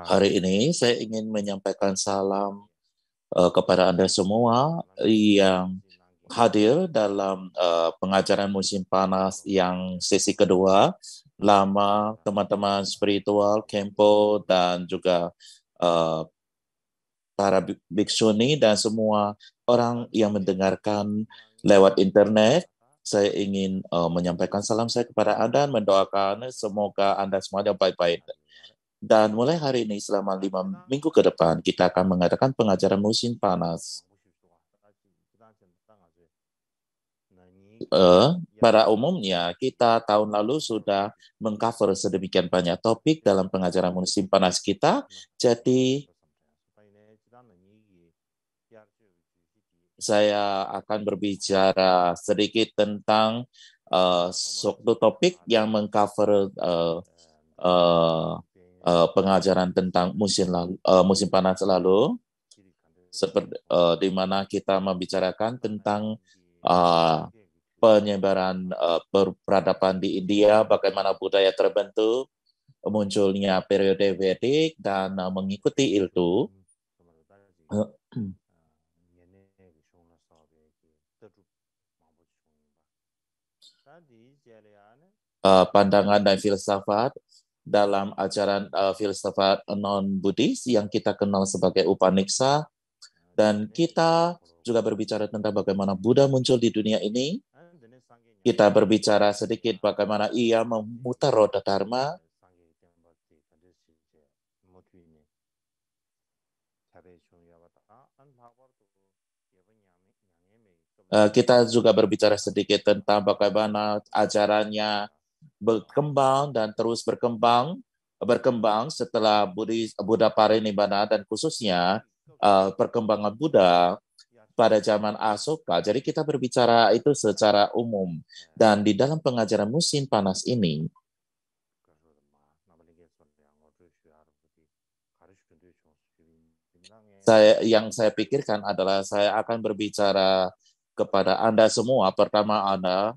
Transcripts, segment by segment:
Hari ini saya ingin menyampaikan salam uh, kepada Anda semua yang hadir dalam uh, pengajaran musim panas yang sesi kedua, lama teman-teman spiritual, kempo, dan juga uh, para biksu ini dan semua orang yang mendengarkan lewat internet. Saya ingin uh, menyampaikan salam saya kepada Anda dan mendoakan semoga Anda semua yang baik-baik. Dan mulai hari ini selama lima minggu ke depan kita akan mengadakan pengajaran musim panas. Uh, pada umumnya kita tahun lalu sudah mengcover sedemikian banyak topik dalam pengajaran musim panas kita. Jadi saya akan berbicara sedikit tentang uh, suatu topik yang mengcover uh, uh, uh, pengajaran tentang musim lalu, uh, musim panas lalu, uh, di mana kita membicarakan tentang uh, penyebaran uh, peradaban di India, bagaimana budaya terbentuk, munculnya periode Vedik dan uh, mengikuti itu. uh, pandangan dan filsafat dalam ajaran uh, filsafat non-Buddhis yang kita kenal sebagai Upaniksa. Dan kita juga berbicara tentang bagaimana Buddha muncul di dunia ini. Kita berbicara sedikit bagaimana ia memutar roda Dharma. Eh, kita juga berbicara sedikit tentang bagaimana ajarannya berkembang dan terus berkembang berkembang setelah Buddha, Buddha Parinibbana dan khususnya uh, perkembangan Buddha pada zaman Asoka. Jadi kita berbicara itu secara umum dan di dalam pengajaran musim panas ini saya yang saya pikirkan adalah saya akan berbicara kepada Anda semua. Pertama Anda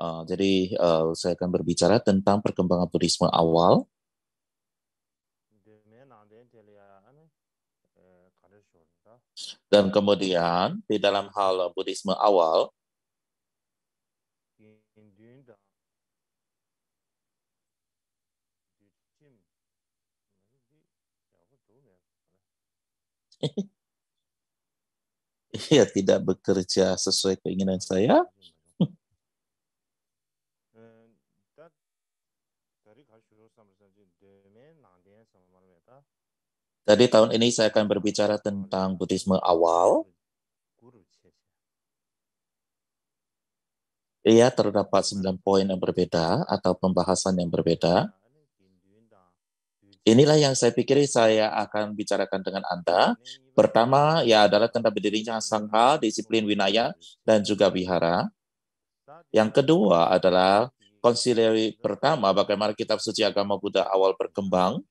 Uh, jadi uh, saya akan berbicara tentang perkembangan Buddhisme awal. Dan kemudian di dalam hal Buddhisme awal, ya tidak bekerja sesuai keinginan saya. Jadi tahun ini saya akan berbicara tentang Buddhisme awal. Ia terdapat 9 poin yang berbeda atau pembahasan yang berbeda. Inilah yang saya pikir saya akan bicarakan dengan Anda. Pertama, ya adalah tentang berdirinya sangha, disiplin winaya, dan juga wihara. Yang kedua adalah konsili pertama, bagaimana kitab suci agama Buddha awal berkembang.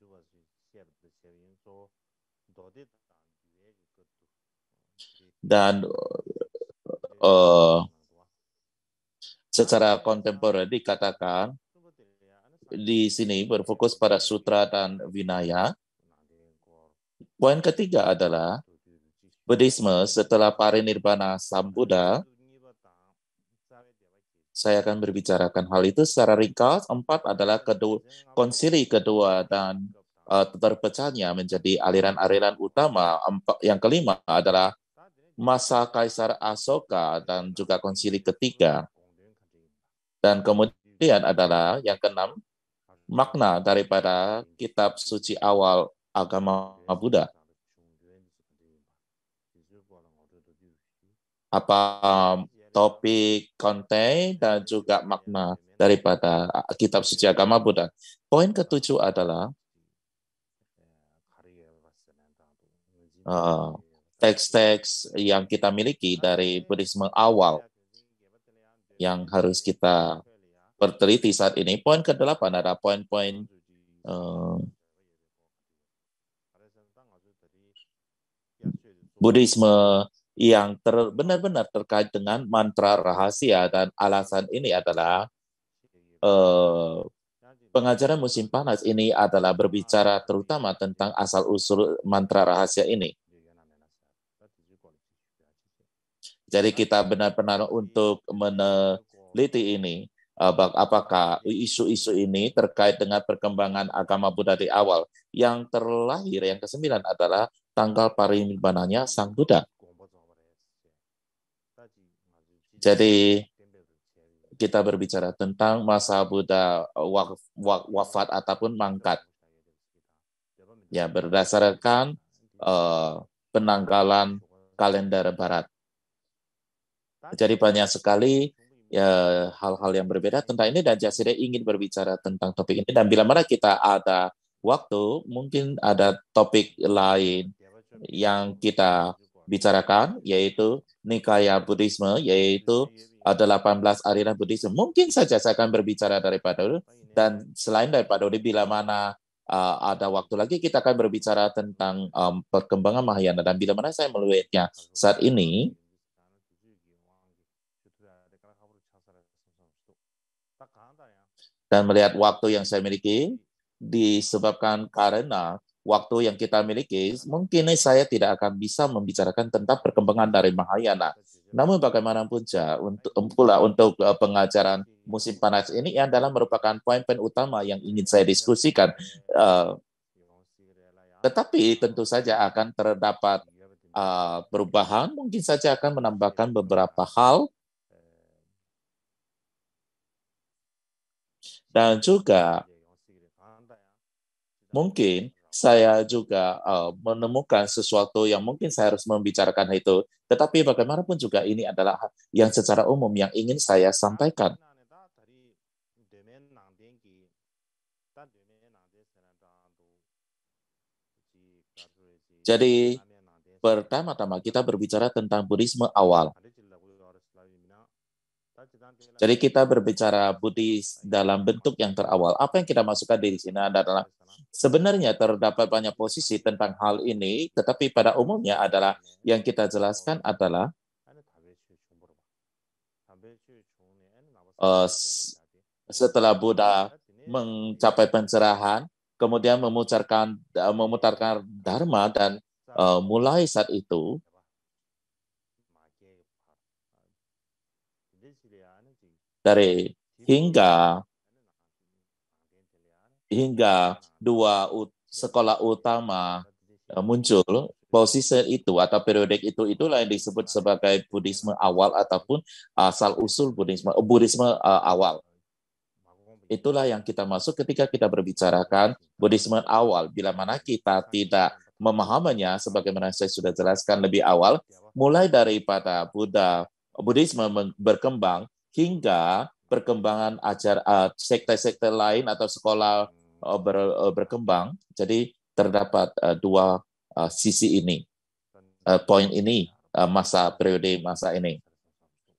dan uh, secara kontemporer dikatakan di sini berfokus pada sutra dan vinaya. Poin ketiga adalah Buddhisme setelah parinirbana Sambuddha. Saya akan berbicarakan hal itu secara ringkas. Empat adalah kedua, konsili kedua dan uh, terpecahnya menjadi aliran-aliran utama. Empat, yang kelima adalah masa Kaisar Asoka dan juga konsili ketiga. Dan kemudian adalah yang keenam, makna daripada kitab suci awal agama Buddha. Apa um, topik konten dan juga makna daripada kitab suci agama Buddha. Poin ketujuh adalah uh, teks-teks yang kita miliki dari Buddhisme awal yang harus kita perteliti saat ini. Poin ke-8 ada poin-poin uh, eh, Buddhisme yang benar benar-benar terkait dengan mantra rahasia dan alasan ini adalah uh, pengajaran musim panas ini adalah berbicara terutama tentang asal usul mantra rahasia ini. Jadi kita benar-benar untuk meneliti ini, eh, apakah isu-isu ini terkait dengan perkembangan agama Buddha di awal. Yang terlahir, yang kesembilan adalah tanggal parimbananya Sang Buddha. Jadi kita berbicara tentang masa Buddha eh, wafat ataupun mangkat. Ya, berdasarkan uh, penanggalan kalender barat. Jadi banyak sekali ya hal-hal yang berbeda tentang ini dan Jasire ingin berbicara tentang topik ini dan bila mana kita ada waktu mungkin ada topik lain yang kita bicarakan yaitu Nikaya Buddhisme yaitu ada 18 aliran Buddhisme. Mungkin saja saya akan berbicara daripada itu dan selain daripada itu bila mana uh, ada waktu lagi kita akan berbicara tentang um, perkembangan Mahayana dan bila mana saya melihatnya saat ini Dan melihat waktu yang saya miliki disebabkan karena waktu yang kita miliki, mungkin saya tidak akan bisa membicarakan tentang perkembangan dari Mahayana. Namun bagaimanapun ja, untuk um, pula untuk uh, pengajaran musim panas ini yang dalam merupakan poin-poin utama yang ingin saya diskusikan. Uh, tetapi tentu saja akan terdapat uh, perubahan, mungkin saja akan menambahkan beberapa hal Dan juga mungkin saya juga uh, menemukan sesuatu yang mungkin saya harus membicarakan itu. Tetapi bagaimanapun juga ini adalah yang secara umum yang ingin saya sampaikan. Jadi pertama-tama kita berbicara tentang budisme awal. Jadi kita berbicara Buddhis dalam bentuk yang terawal. Apa yang kita masukkan di sini adalah sebenarnya terdapat banyak posisi tentang hal ini, tetapi pada umumnya adalah yang kita jelaskan adalah eh, setelah Buddha mencapai pencerahan, kemudian memutarkan memutarkan dharma dan eh, mulai saat itu dari hingga hingga dua ut, sekolah utama e, muncul posisi itu atau periode itu itulah yang disebut sebagai Buddhisme awal ataupun asal usul Buddhisme e, Buddhisme e, awal itulah yang kita masuk ketika kita berbicarakan Buddhisme awal bila mana kita tidak memahaminya sebagaimana saya sudah jelaskan lebih awal mulai daripada Buddha Buddhisme berkembang hingga perkembangan ajar eh, sekte-sekte lain atau sekolah eh, ber, eh, berkembang. Jadi terdapat dua sisi ini, poin ini masa periode masa ini.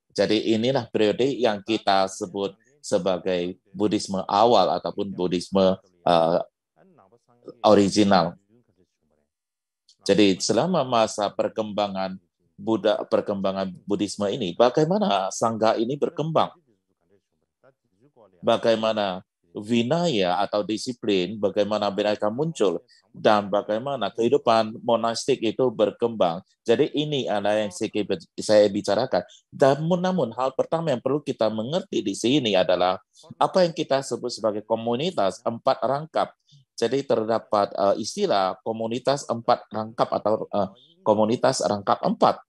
Jadi inilah periode yang kita sebut sebagai Buddhisme awal ataupun Buddhisme uh, original. Jadi selama masa perkembangan Buddha perkembangan Buddhisme ini, bagaimana sangga ini berkembang? Bagaimana vinaya atau disiplin, bagaimana mereka muncul, dan bagaimana kehidupan monastik itu berkembang. Jadi ini adalah yang saya bicarakan. Dan namun hal pertama yang perlu kita mengerti di sini adalah apa yang kita sebut sebagai komunitas empat rangkap. Jadi terdapat eh, istilah komunitas empat rangkap atau eh, komunitas rangkap empat.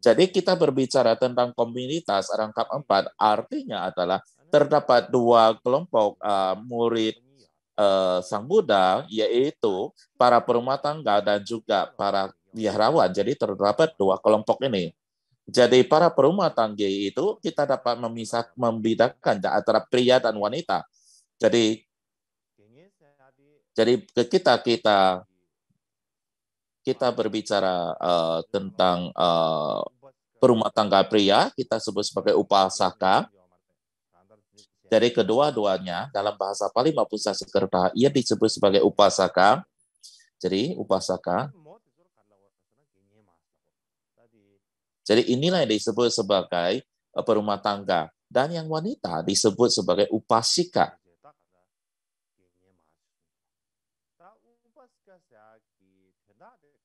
Jadi kita berbicara tentang komunitas rangkap empat, artinya adalah terdapat dua kelompok uh, murid uh, Sang Buddha, yaitu para perumah tangga dan juga para biarawan. Jadi terdapat dua kelompok ini. Jadi para perumah tangga itu kita dapat memisah membedakan antara pria dan wanita. Jadi jadi kita kita kita berbicara uh, tentang uh, perumah tangga pria, kita sebut sebagai upasaka. Dari kedua-duanya, dalam bahasa Pali maupun Sanskerta, ia disebut sebagai upasaka. Jadi upasaka. Jadi inilah yang disebut sebagai eh, perumah tangga. Dan yang wanita disebut sebagai upasika.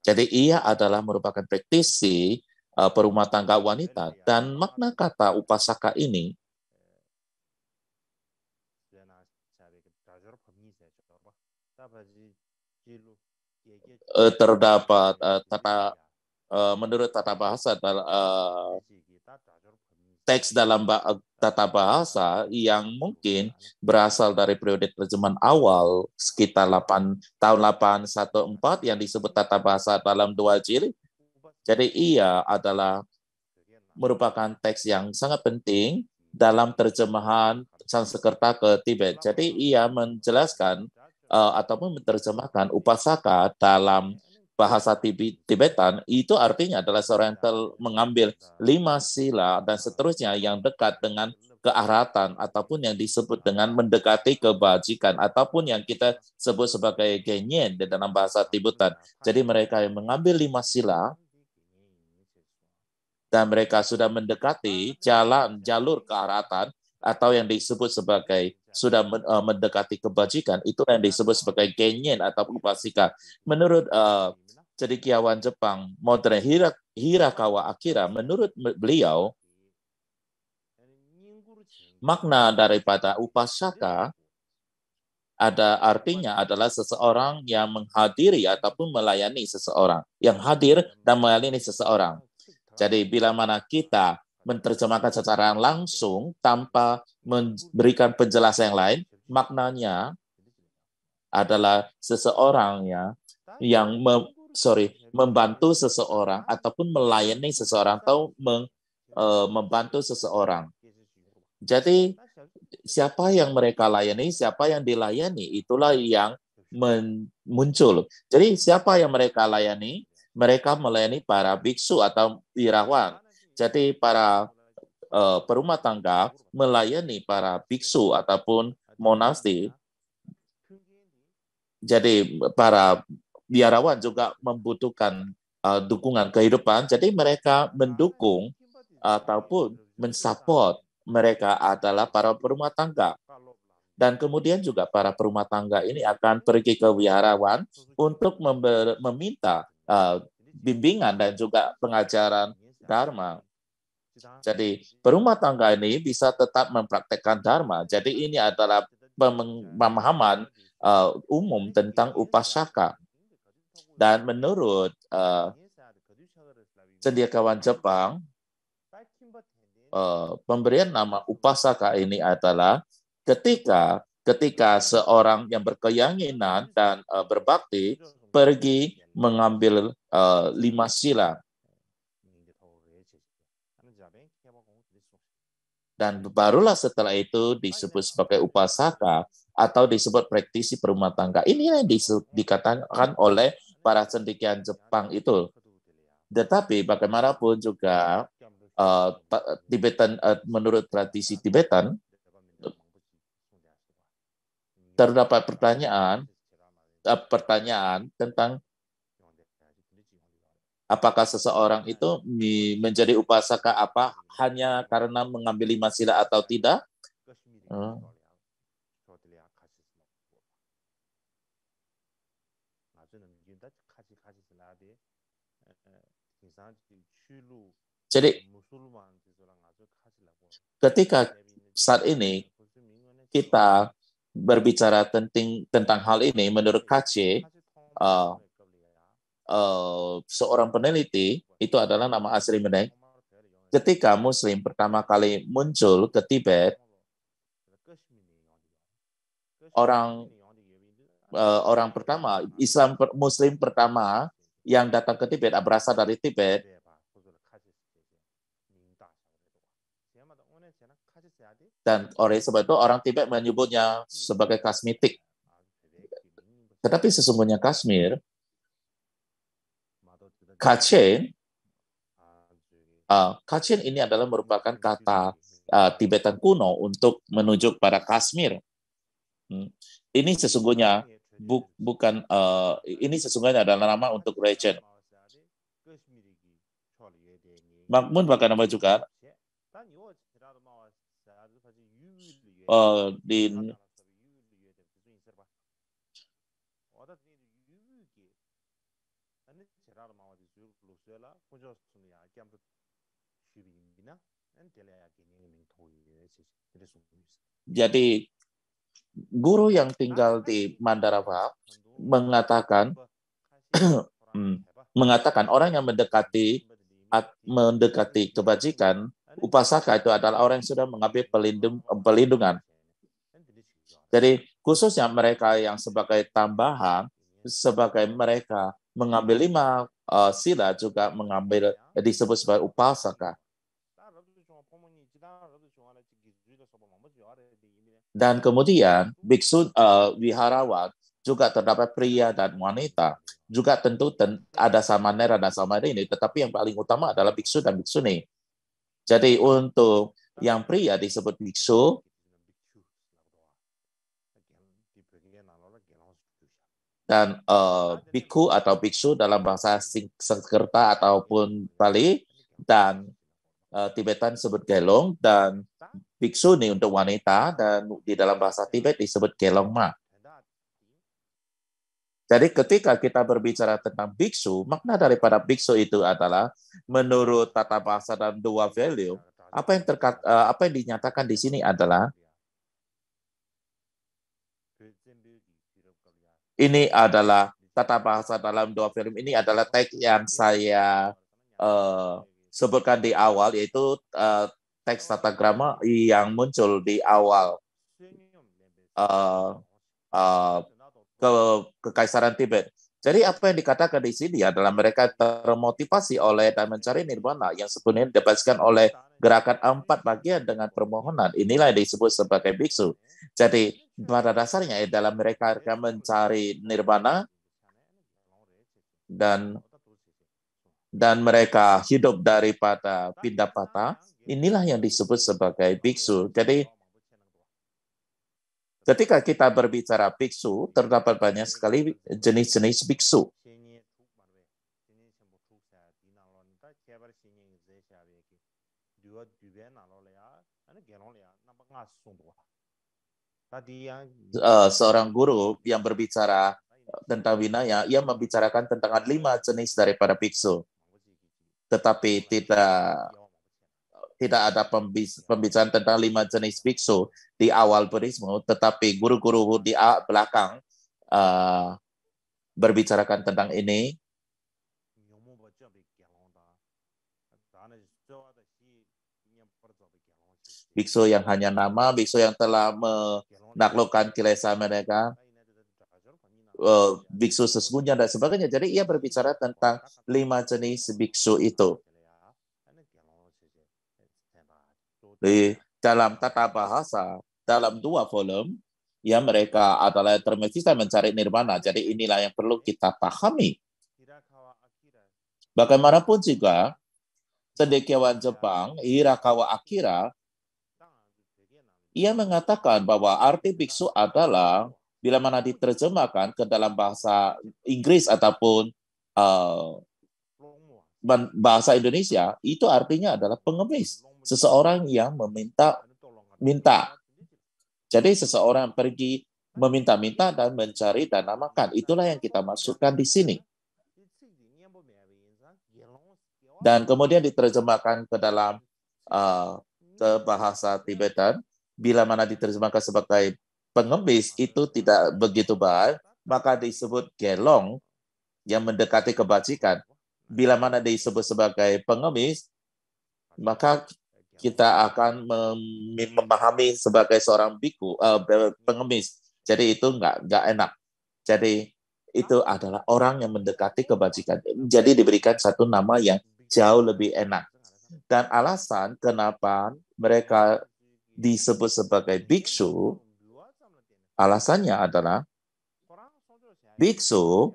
Jadi ia adalah merupakan praktisi uh, perumah tangga wanita dan makna kata upasaka ini eh, terdapat uh, tata uh, menurut tata bahasa uh, teks dalam tata bahasa yang mungkin berasal dari periode terjemahan awal sekitar 8 tahun 814 yang disebut tata bahasa dalam dua jilid. Jadi ia adalah merupakan teks yang sangat penting dalam terjemahan Sanskerta ke Tibet. Jadi ia menjelaskan uh, ataupun menerjemahkan upasaka dalam bahasa Tibetan itu artinya adalah Oriental mengambil lima sila dan seterusnya yang dekat dengan kearatan ataupun yang disebut dengan mendekati kebajikan ataupun yang kita sebut sebagai genyen di dalam bahasa Tibetan. Jadi mereka yang mengambil lima sila dan mereka sudah mendekati jalan jalur kearatan atau yang disebut sebagai sudah eh, mendekati kebajikan itu yang disebut sebagai genyen ataupun pasika. Menurut uh, cerikiawan Jepang modern Hirakawa Akira menurut beliau makna daripada upasaka ada artinya adalah seseorang yang menghadiri ataupun melayani seseorang, yang hadir dan melayani seseorang. Jadi bila mana kita menerjemahkan secara langsung tanpa memberikan penjelasan yang lain, maknanya adalah seseorang ya yang sorry iya, iya. membantu seseorang ataupun melayani seseorang atau meng, uh, membantu seseorang. Jadi siapa yang mereka layani, siapa yang dilayani, itulah yang men muncul. Jadi siapa yang mereka layani? Mereka melayani para biksu atau irawan. Jadi para uh, perumah tangga melayani para biksu ataupun monasti. Jadi para biarawan juga membutuhkan uh, dukungan kehidupan. Jadi mereka mendukung ataupun mensupport mereka adalah para perumah tangga. Dan kemudian juga para perumah tangga ini akan pergi ke biarawan untuk meminta uh, bimbingan dan juga pengajaran dharma. Jadi perumah tangga ini bisa tetap mempraktekkan dharma. Jadi ini adalah pemahaman uh, umum tentang upasaka. Dan menurut uh, sediakawan Jepang, uh, pemberian nama upasaka ini adalah ketika ketika seorang yang berkeyakinan dan uh, berbakti pergi mengambil uh, lima sila dan barulah setelah itu disebut sebagai upasaka atau disebut praktisi perumah tangga. Ini yang dikatakan oleh para cendekiawan Jepang itu. Tetapi bagaimanapun juga uh, Tibetan uh, menurut tradisi Tibetan terdapat pertanyaan uh, pertanyaan tentang apakah seseorang itu menjadi upasaka apa hanya karena mengambil lima sila atau tidak? Hmm. Jadi ketika saat ini kita berbicara tentang tentang hal ini menurut KC uh, eh, uh, eh, seorang peneliti itu adalah nama asli Meneng ketika muslim pertama kali muncul ke Tibet orang uh, orang pertama Islam muslim pertama yang datang ke Tibet berasal dari Tibet dan oleh sebab itu orang Tibet menyebutnya sebagai kasmitik. Tetapi sesungguhnya Kashmir, Kachin, uh, Kachin ini adalah merupakan kata uh, Tibetan kuno untuk menunjuk pada Kashmir. Hmm. Ini sesungguhnya bu bukan uh, ini sesungguhnya adalah nama untuk region. Makmun bahkan nama juga? Eh, jadi guru yang tinggal di Mandara mengatakan hmm, mengatakan orang yang mendekati mendekati kebajikan upasaka itu adalah orang yang sudah mengambil pelindung, pelindungan. Jadi khususnya mereka yang sebagai tambahan, sebagai mereka mengambil lima uh, sila juga mengambil disebut sebagai upasaka. Dan kemudian biksu uh, wiharawan juga terdapat pria dan wanita. Juga tentu ten, ada nera dan sama ini, tetapi yang paling utama adalah biksu dan biksuni. Jadi untuk yang pria disebut biksu, dan uh, eh, biku atau biksu dalam bahasa Sengkerta ataupun Bali dan uh, Tibetan disebut gelong dan biksu ini untuk wanita dan di dalam bahasa Tibet disebut gelong ma. Jadi ketika kita berbicara tentang biksu, makna daripada biksu itu adalah menurut tata bahasa dan dua value, apa yang terkat, eh, apa yang dinyatakan di sini adalah ini adalah tata bahasa dalam dua film ini adalah tag yang saya uh, sebutkan di awal yaitu uh, teks tata grama yang muncul di awal uh, uh, ke kekaisaran Tibet. Jadi apa yang dikatakan di sini adalah mereka termotivasi oleh dan mencari nirvana yang sebenarnya dibebaskan oleh gerakan empat bagian dengan permohonan. Inilah yang disebut sebagai biksu. Jadi pada dasarnya adalah mereka mencari nirvana dan dan mereka hidup daripada pindah patah. Inilah yang disebut sebagai biksu. Jadi Ketika kita berbicara biksu, terdapat banyak sekali jenis-jenis biksu. Eh, seorang guru yang berbicara tentang winaya, ia membicarakan tentang lima jenis daripada biksu. Tetapi tidak tidak ada pembicaraan tentang lima jenis biksu di awal Buddhisme, tetapi guru-guru di belakang uh, berbicarakan tentang ini. Biksu yang hanya nama, biksu yang telah menaklukkan kilesa mereka, eh, biksu sesungguhnya dan sebagainya. Jadi ia berbicara tentang lima jenis biksu itu. di dalam tata bahasa dalam dua volume ya mereka adalah termesis mencari nirvana. Jadi inilah yang perlu kita pahami. Bagaimanapun juga cendekiawan Jepang Hirakawa Akira ia mengatakan bahwa arti biksu adalah bila mana diterjemahkan ke dalam bahasa Inggris ataupun uh, bahasa Indonesia itu artinya adalah pengemis seseorang yang meminta minta. Jadi seseorang pergi meminta-minta dan mencari dana makan. Itulah yang kita masukkan di sini. Dan kemudian diterjemahkan ke dalam uh, ke bahasa Tibetan. Bila mana diterjemahkan sebagai pengemis itu tidak begitu baik, maka disebut gelong yang mendekati kebajikan. Bila mana disebut sebagai pengemis, maka Ya. kita akan mem memahami sebagai seorang biku uh, pengemis. Jadi itu nggak nggak enak. Jadi itu adalah orang yang mendekati kebajikan. Jadi diberikan satu nama yang jauh lebih enak. Dan alasan kenapa mereka disebut sebagai biksu, alasannya adalah biksu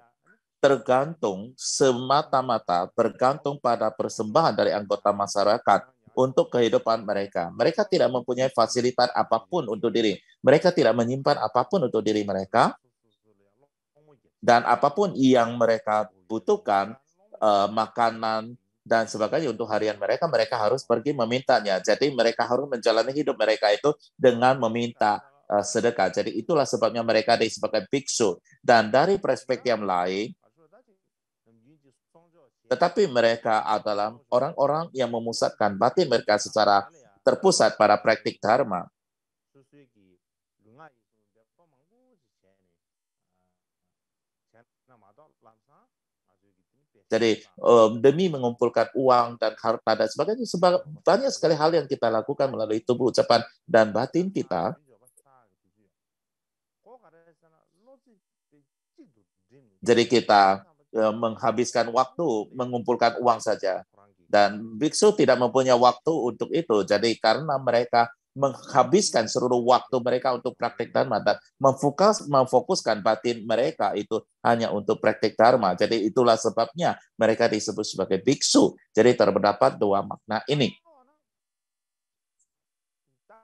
tergantung semata-mata bergantung pada persembahan dari anggota masyarakat untuk kehidupan mereka. Mereka tidak mempunyai fasilitas apapun untuk diri. Mereka tidak menyimpan apapun untuk diri mereka. Dan apapun yang mereka butuhkan, uh, makanan dan sebagainya untuk harian mereka, mereka harus pergi memintanya. Jadi mereka harus menjalani hidup mereka itu dengan meminta uh, sedekah. Jadi itulah sebabnya mereka disebutkan biksu. Dan dari perspektif yang lain, tetapi mereka adalah orang-orang yang memusatkan batin mereka secara terpusat pada praktik dharma. Jadi um, demi mengumpulkan uang dan harta dan sebagainya, banyak sekali hal yang kita lakukan melalui tubuh, ucapan, dan batin kita. Jadi kita Eh, menghabiskan waktu mengumpulkan uang saja. Gitu. Dan biksu tidak mempunyai waktu untuk itu. Jadi karena mereka menghabiskan seluruh waktu mereka untuk praktik dharma dan memfokus, memfokuskan batin mereka itu hanya untuk praktik dharma. Jadi itulah sebabnya mereka disebut sebagai biksu. Jadi terdapat dua makna ini. Ya,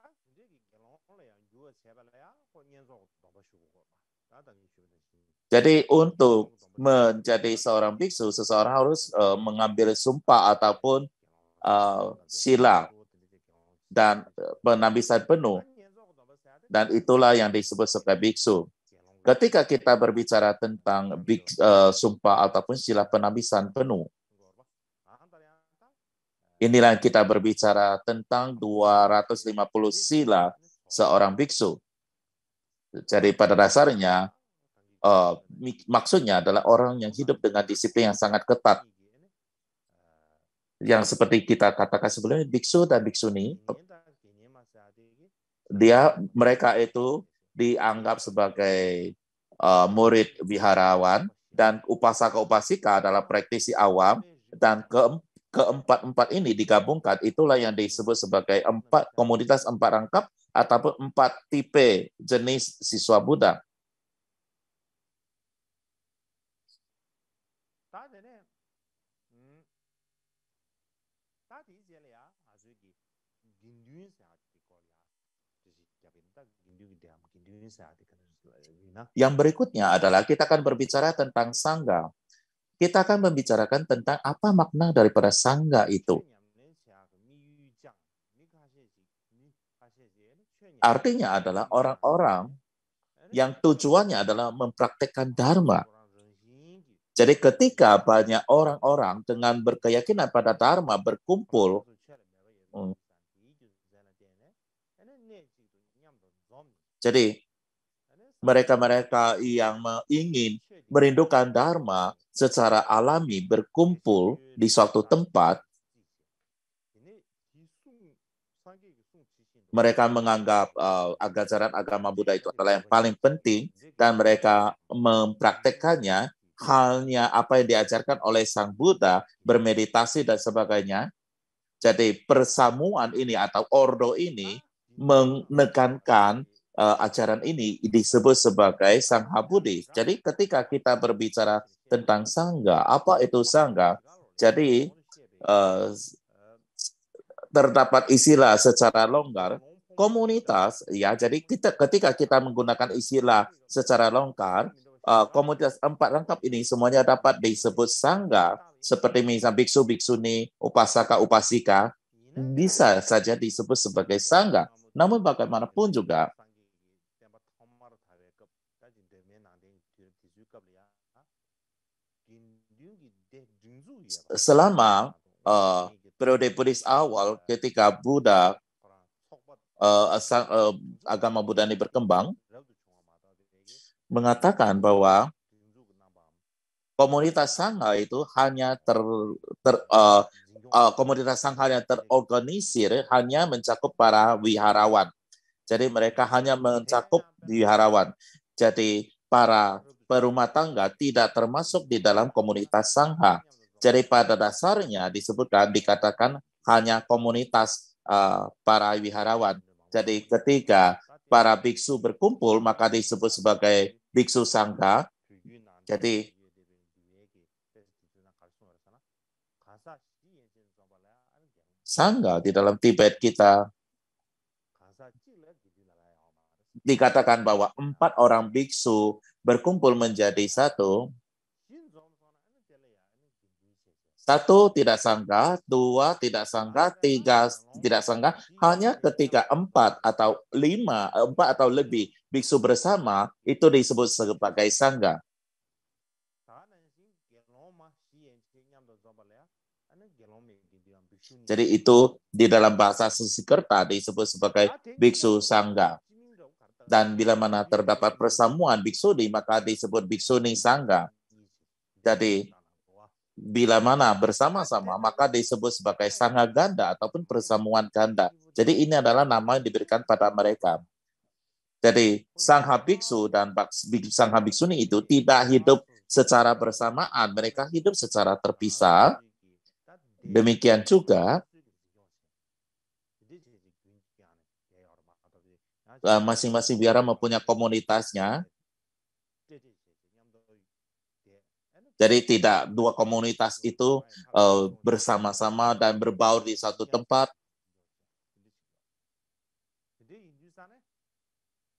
Jadi untuk menjadi seorang biksu, seseorang harus uh, mengambil sumpah ataupun uh, eh, sila dan eh, penambisan penuh. Dan itulah yang disebut sebagai biksu. Ketika kita berbicara tentang biksu, uh, sumpah ataupun sila penambisan penuh, inilah yang kita berbicara tentang 250 sila seorang biksu. Jadi pada dasarnya Uh, maksudnya adalah orang yang hidup dengan disiplin yang sangat ketat. Yang seperti kita katakan sebelumnya, biksu dan biksuni, dia mereka itu dianggap sebagai uh, murid biharawan dan upasaka upasika adalah praktisi awam dan ke keempat-empat ini digabungkan itulah yang disebut sebagai empat komunitas empat rangkap ataupun empat tipe jenis siswa Buddha Yang berikutnya adalah kita akan berbicara tentang sangga. Kita akan membicarakan tentang apa makna daripada sangga itu. Artinya adalah orang-orang yang tujuannya adalah mempraktekkan dharma. Jadi ketika banyak orang-orang dengan berkeyakinan pada dharma berkumpul, hmm. jadi mereka-mereka yang ingin merindukan Dharma secara alami berkumpul di suatu tempat, mereka menganggap uh, ajaran agama Buddha itu adalah yang paling penting dan mereka mempraktekkannya halnya apa yang diajarkan oleh Sang Buddha, bermeditasi dan sebagainya. Jadi persamuan ini atau ordo ini menekankan uh, ajaran ini disebut sebagai sangha Budi. Jadi ketika kita berbicara tentang sangga, apa itu sangga? Jadi uh, terdapat istilah secara longgar komunitas ya. Jadi kita ketika kita menggunakan istilah secara longgar uh, komunitas empat lengkap ini semuanya dapat disebut sangga seperti misalnya biksu biksuni upasaka upasika bisa saja disebut sebagai sangga namun bagaimanapun juga Ya, selama uh, periode Buddhis awal ketika Buddha uh, eh, sang, uh, eh, agama Buddha ini berkembang mengatakan bahwa komunitas sangha itu hanya ter, ter uh, uh, komunitas sangha yang terorganisir hanya mencakup para wiharawan. Jadi mereka hanya mencakup wiharawan. Jadi para perumah tangga tidak termasuk di dalam komunitas Sangha. Jadi pada dasarnya disebutkan dikatakan hanya komunitas uh, para wiharawan. Jadi ketika para biksu berkumpul maka disebut sebagai biksu sangga. Jadi sangga di dalam Tibet kita dikatakan bahwa empat orang biksu berkumpul menjadi satu satu tidak sangka, dua tidak sangka, tiga tidak sangka. Hanya ketika empat atau lima, empat atau lebih biksu bersama itu disebut sebagai sangga. Jadi itu di dalam bahasa Sansekerta disebut sebagai biksu sangga. Dan bila mana terdapat persamuan biksuni maka disebut biksuni sangga. Jadi bila mana bersama-sama maka disebut sebagai sangha ganda ataupun persamuan ganda. Jadi ini adalah nama yang diberikan pada mereka. Jadi sangha biksu dan sangha biksuni itu tidak hidup secara bersamaan, mereka hidup secara terpisah. Demikian juga eh, masing-masing biara mempunyai komunitasnya Jadi tidak dua komunitas itu uh, bersama-sama dan berbaur di satu iya. tempat.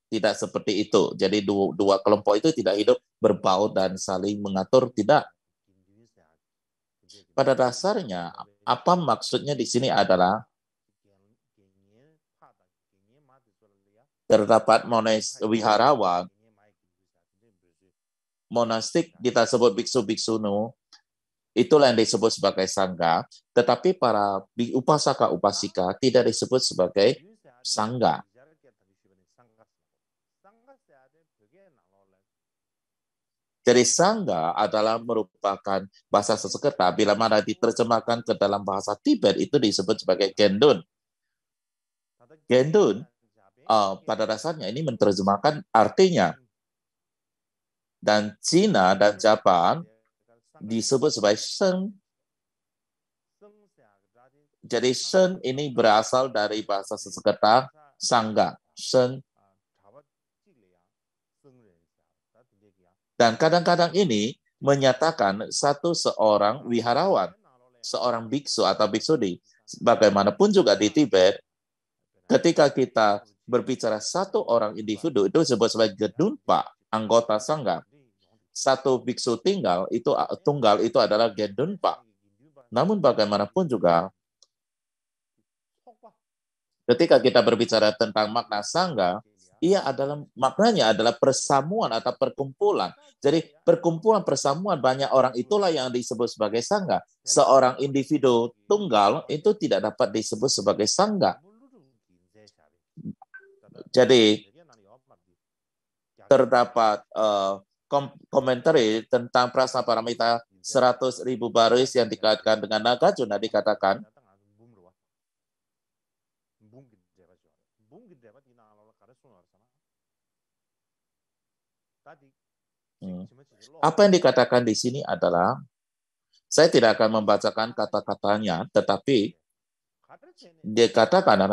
Tidak seperti itu. Jadi dua, dua kelompok itu tidak hidup berbaur dan saling mengatur. Tidak. Pada dasarnya, apa maksudnya di sini adalah terdapat monas iya. wiharawan monastik kita sebut biksu-biksu nu, itulah yang disebut sebagai sangga, tetapi para upasaka upasika tidak disebut sebagai sangga. Jadi sangga adalah merupakan bahasa Sanskerta bila mana diterjemahkan ke dalam bahasa Tibet itu disebut sebagai gendun. Gendun uh, pada dasarnya ini menerjemahkan artinya dan Cina dan Jepang disebut sebagai Sheng. Jadi Sheng ini berasal dari bahasa Sanskerta Sangga, Sheng. Dan kadang-kadang ini menyatakan satu seorang wiharawan, seorang biksu atau biksuni, bagaimanapun juga di Tibet, ketika kita berbicara satu orang individu itu disebut sebagai gedunpa anggota Sangga Satu biksu tinggal itu tunggal itu adalah pak. Namun bagaimanapun juga ketika kita berbicara tentang makna sangga, ia adalah maknanya adalah persamuan atau perkumpulan. Jadi perkumpulan persamuan banyak orang itulah yang disebut sebagai sangga. Seorang individu tunggal itu tidak dapat disebut sebagai sangga. Jadi terdapat uh, tentang prasna paramita 100 ribu baris yang dikaitkan dengan Nagarjuna dikatakan Apa yang dikatakan di sini adalah saya tidak akan membacakan kata-katanya, tetapi dia katakan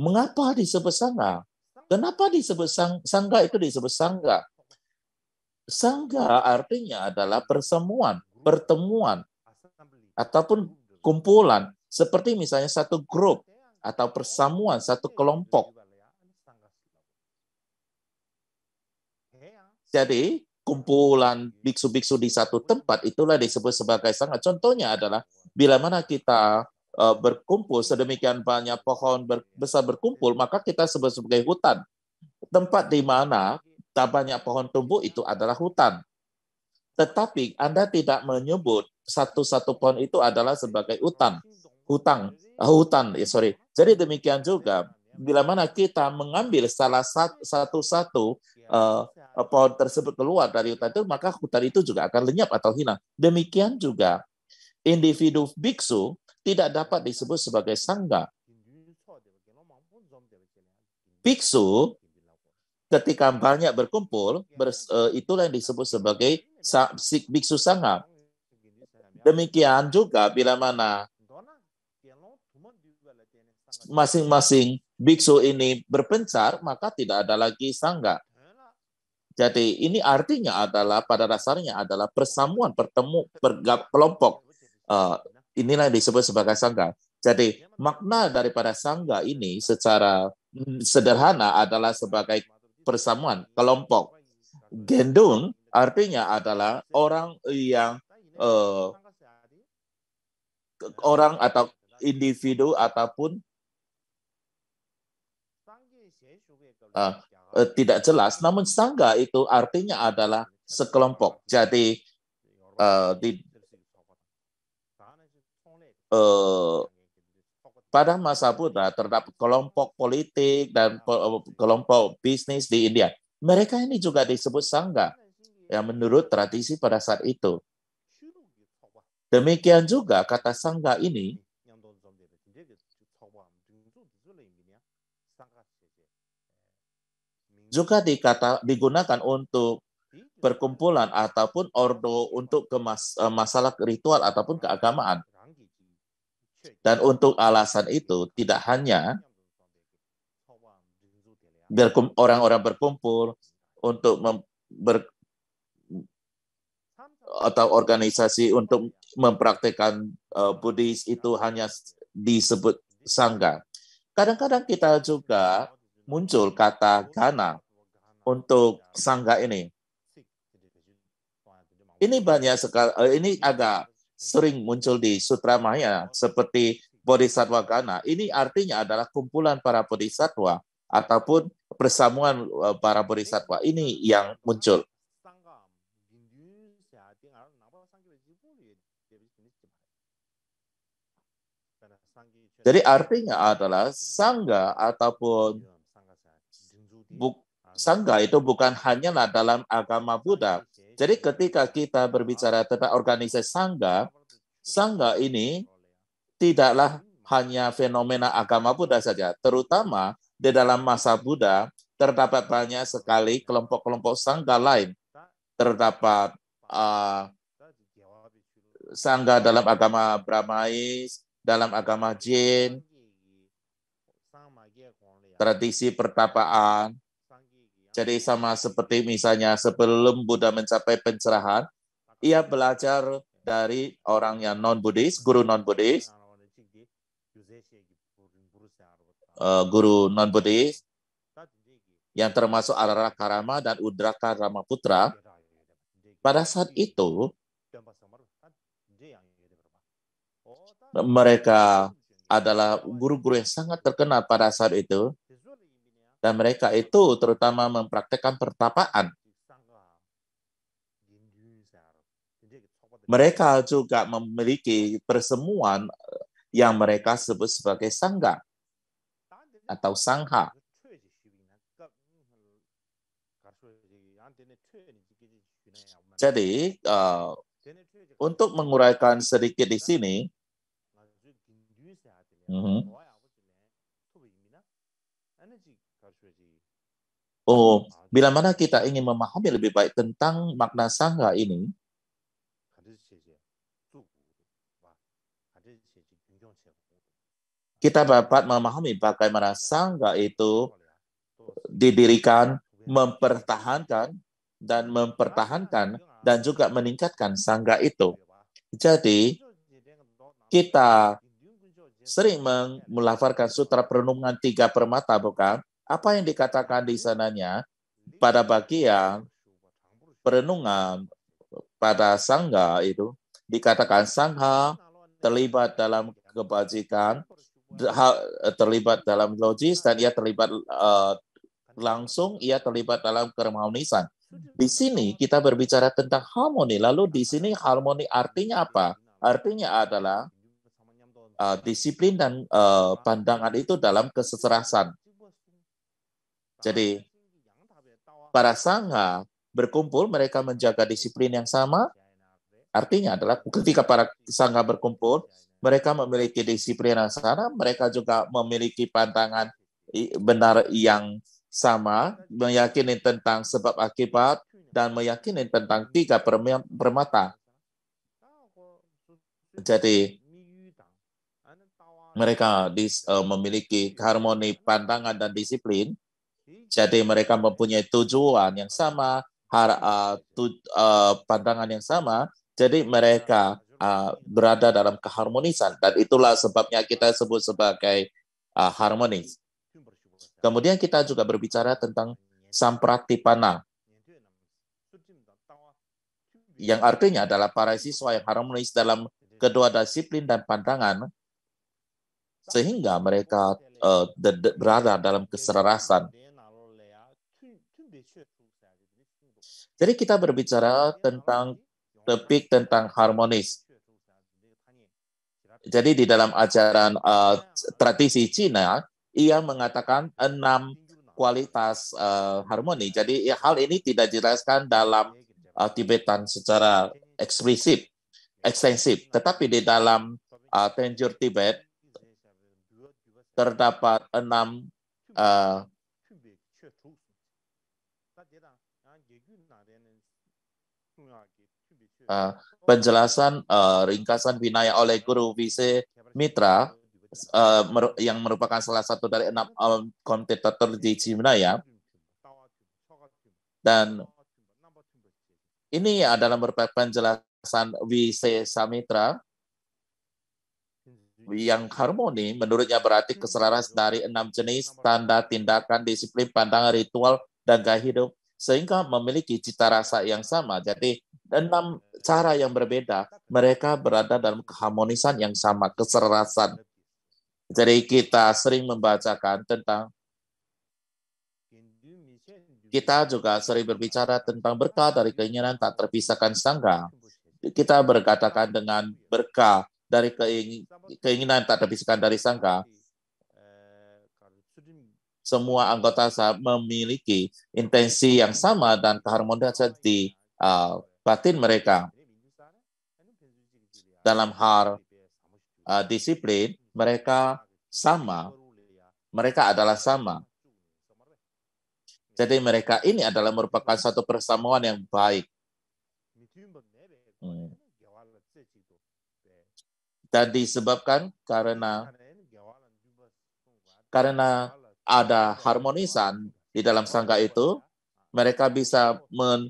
mengapa disebut sangat? Kenapa disebut sang, sangga itu disebut sangga? Sangga artinya adalah persemuan, pertemuan, ataupun kumpulan. Seperti misalnya satu grup atau persamuan, satu kelompok. Jadi kumpulan biksu-biksu di satu tempat itulah disebut sebagai sangga. Contohnya adalah bila mana kita Eh, berkumpul, sedemikian banyak pohon ber, besar berkumpul, maka kita sebut sebagai hutan. Tempat di mana tak banyak pohon tumbuh itu adalah hutan. Tetapi Anda tidak menyebut satu-satu pohon itu adalah sebagai hutan, hutang, eh, hutan, ya sorry. Jadi demikian juga bila mana kita mengambil salah satu-satu uh, pohon tersebut keluar dari hutan itu, maka hutan itu juga akan lenyap atau hina Demikian juga individu biksu tidak dapat disebut sebagai sangga. Biksu ketika banyak berkumpul, eh, itulah yang disebut sebagai sa, biksu sangga. Demikian juga bila mana masing-masing biksu ini berpencar, maka tidak ada lagi sangga. Jadi ini artinya adalah pada dasarnya adalah persamuan, pertemuan, pergab, kelompok. Uh, Inilah yang disebut sebagai sangga. Jadi makna daripada sangga ini secara sederhana adalah sebagai persamuan, kelompok. Gendung artinya adalah orang yang uh, orang atau individu ataupun uh, tidak jelas. Namun sangga itu artinya adalah sekelompok. Jadi uh, di eh, pada masa Buddha terdapat kelompok politik dan kelompok bisnis di India. Mereka ini juga disebut sangga yang menurut tradisi pada saat itu. Demikian juga kata sangga ini juga dikata, digunakan untuk perkumpulan ataupun ordo untuk kemas eh, masalah ritual ataupun keagamaan. Dan untuk alasan itu tidak hanya orang-orang berkumpul untuk ber atau organisasi untuk mempraktekkan uh, Buddhis itu hanya disebut sangga. Kadang-kadang kita juga muncul kata gana untuk sangga ini. Ini banyak sekali, eh, ini agak sering muncul di Sutra Maya seperti Bodhisattva Gana. Ini artinya adalah kumpulan para bodhisattva ataupun persamuan eh, para bodhisattva ini yang muncul. Jadi artinya adalah sangga ataupun sangga itu bukan hanyalah dalam agama Buddha, jadi ketika kita berbicara tentang organisasi sangga, sangga ini tidaklah hanya fenomena agama Buddha saja, terutama di dalam masa Buddha terdapat banyak sekali kelompok-kelompok sangga lain. Terdapat uh, sangga dalam agama Brahmais, dalam agama Jain, tradisi pertapaan, Ya. Jadi sama seperti misalnya sebelum Buddha mencapai pencerahan, ia belajar dari orang yang non-Buddhis, guru non-Buddhis, eh, guru non-Buddhis, yang termasuk Arara Karama dan Udraka Putra. pada saat itu mereka adalah guru-guru yang sangat terkenal pada saat itu dan mereka itu terutama mempraktekkan pertapaan. Mereka juga memiliki persemuan eh, yang mereka sebut sebagai sangga atau sangha. Jadi, uh, untuk menguraikan sedikit di sini, uh mhm. -huh. Oh, bila mana kita ingin memahami lebih baik tentang makna sangga ini, kita dapat memahami bagaimana sangga itu didirikan, mempertahankan, dan mempertahankan dan juga meningkatkan sangga itu. Jadi, kita sering melafarkan sutra perenungan tiga permata, bukan? apa yang dikatakan di sananya pada bagian perenungan pada sangga itu dikatakan sangha terlibat dalam kebajikan terlibat dalam logis dan ia terlibat uh, langsung ia terlibat dalam keharmonisan. Di sini kita berbicara tentang harmoni. Lalu di sini harmoni artinya apa? Artinya adalah uh, disiplin dan uh, pandangan itu dalam keseserasan. Jadi para sangha berkumpul, mereka menjaga disiplin yang sama. Artinya adalah ketika para sangha berkumpul, mereka memiliki disiplin yang sama, mereka juga memiliki pantangan benar yang sama, meyakini tentang sebab akibat, dan meyakini tentang tiga permata. Jadi, mereka dis, uh, memiliki harmoni pantangan dan disiplin, jadi mereka mempunyai tujuan yang sama, har, uh, tu, uh, pandangan yang sama. Jadi mereka uh, berada dalam keharmonisan dan itulah sebabnya kita sebut sebagai uh, harmonis. Kemudian kita juga berbicara tentang sampratipana yang artinya adalah para siswa yang harmonis dalam kedua disiplin dan pandangan sehingga mereka uh, berada dalam keselarasan Jadi kita berbicara tentang topik tentang harmonis. Jadi di dalam ajaran uh, tradisi Cina, ia mengatakan enam kualitas uh, harmoni. Jadi ya, hal ini tidak dijelaskan dalam uh, Tibetan secara eksplisit, ekstensif. Tetapi di dalam uh, Tenjur Tibet terdapat enam uh, Eh, penjelasan uh, ringkasan Vinaya oleh Guru Vise Mitra uh, mer yang merupakan salah satu dari enam um, komentator di Vinaya dan ini adalah merupakan penjelasan Vise Samitra yang harmoni menurutnya berarti keselaras dari enam jenis tanda tindakan disiplin pandangan ritual dan gaya hidup sehingga memiliki cita rasa yang sama. Jadi enam cara yang berbeda, mereka berada dalam keharmonisan yang sama, keserasan. Jadi kita sering membacakan tentang kita juga sering berbicara tentang berkah dari keinginan tak terpisahkan sangga. Kita berkatakan dengan berkah dari keinginan tak terpisahkan dari sangga. Semua anggota memiliki intensi yang sama dan keharmonisan di uh, batin mereka dalam hal uh, disiplin mereka sama mereka adalah sama jadi mereka ini adalah merupakan satu persamaan yang baik hmm. dan disebabkan karena karena ada harmonisan di dalam sangka itu mereka bisa men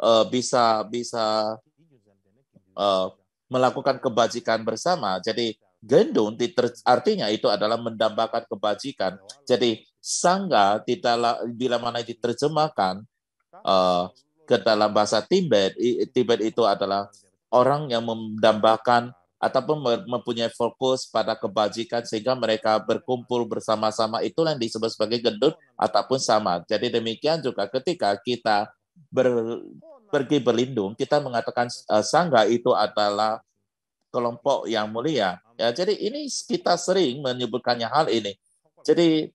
uh, bisa bisa uh, melakukan kebajikan bersama. Jadi gendun artinya itu adalah mendambakan kebajikan. Jadi sangga tidaklah bila mana diterjemahkan uh, ke dalam bahasa Tibet, Tibet itu adalah orang yang mendambakan ataupun mempunyai fokus pada kebajikan sehingga mereka berkumpul bersama-sama itulah yang disebut sebagai gendut ataupun sama. Jadi demikian juga ketika kita ber, oh, pergi berlindung, kita mengatakan uh, sangga itu adalah kelompok yang mulia. Ya, jadi ini kita sering menyebutkannya hal ini. Jadi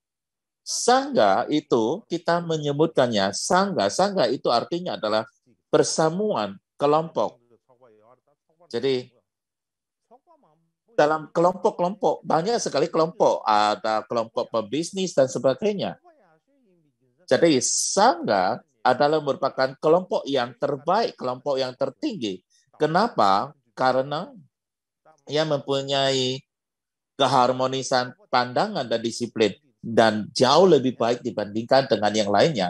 sangga itu kita menyebutkannya sangga. Sangga itu artinya adalah persamuan kelompok. Jadi dalam kelompok-kelompok banyak sekali kelompok ada kelompok pebisnis dan sebagainya. Jadi sangga adalah merupakan kelompok yang terbaik, kelompok yang tertinggi. Kenapa? Karena ia mempunyai keharmonisan pandangan dan disiplin dan jauh lebih baik dibandingkan dengan yang lainnya.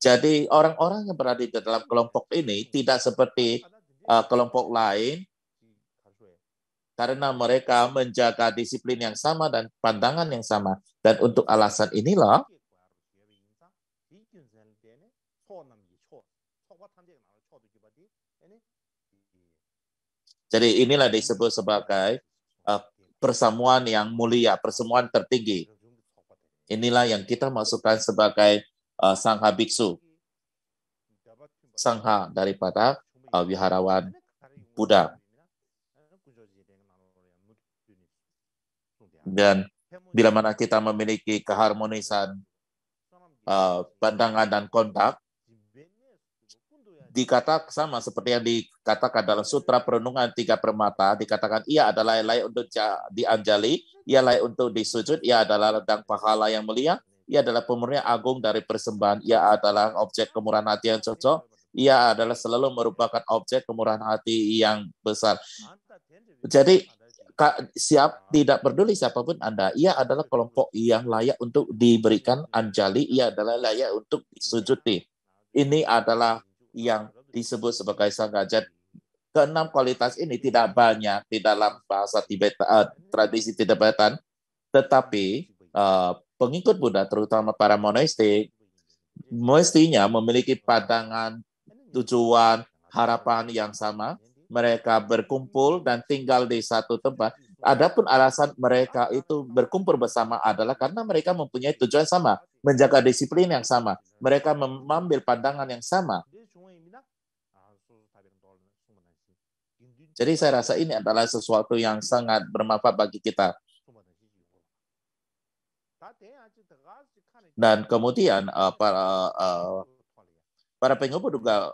Jadi orang-orang yang berada di dalam kelompok ini tidak seperti uh, kelompok lain karena mereka menjaga disiplin yang sama dan pandangan yang sama. Dan untuk alasan inilah Jadi inilah disebut sebagai uh, persamuan yang mulia, persamuan tertinggi. Inilah yang kita masukkan sebagai uh, sangha biksu, sangha daripada uh, wiharawan Buddha. Dan bila mana kita memiliki keharmonisan uh, pandangan dan kontak, dikatakan sama seperti yang dikatakan dalam sutra perenungan tiga permata dikatakan ia adalah layak untuk dianjali ia layak untuk disujud ia adalah ledang pahala yang mulia ia adalah pemurnian agung dari persembahan ia adalah objek kemurahan hati yang cocok ia adalah selalu merupakan objek kemurahan hati yang besar jadi siap tidak peduli siapapun Anda, ia adalah kelompok yang layak untuk diberikan anjali, ia adalah layak untuk disujuti. Ini adalah yang disebut sebagai sanggajan. Keenam kualitas ini tidak banyak di dalam bahasa Tibet uh, tradisi Tibetan, tetapi uh, pengikut Buddha terutama para monastik mestinya memiliki pandangan, tujuan, harapan yang sama. Mereka berkumpul dan tinggal di satu tempat Adapun alasan mereka itu berkumpul bersama adalah karena mereka mempunyai tujuan sama, menjaga disiplin yang sama. Mereka mengambil pandangan yang sama. Jadi saya rasa ini adalah sesuatu yang sangat bermanfaat bagi kita. Dan kemudian uh, para uh, para pengumpul juga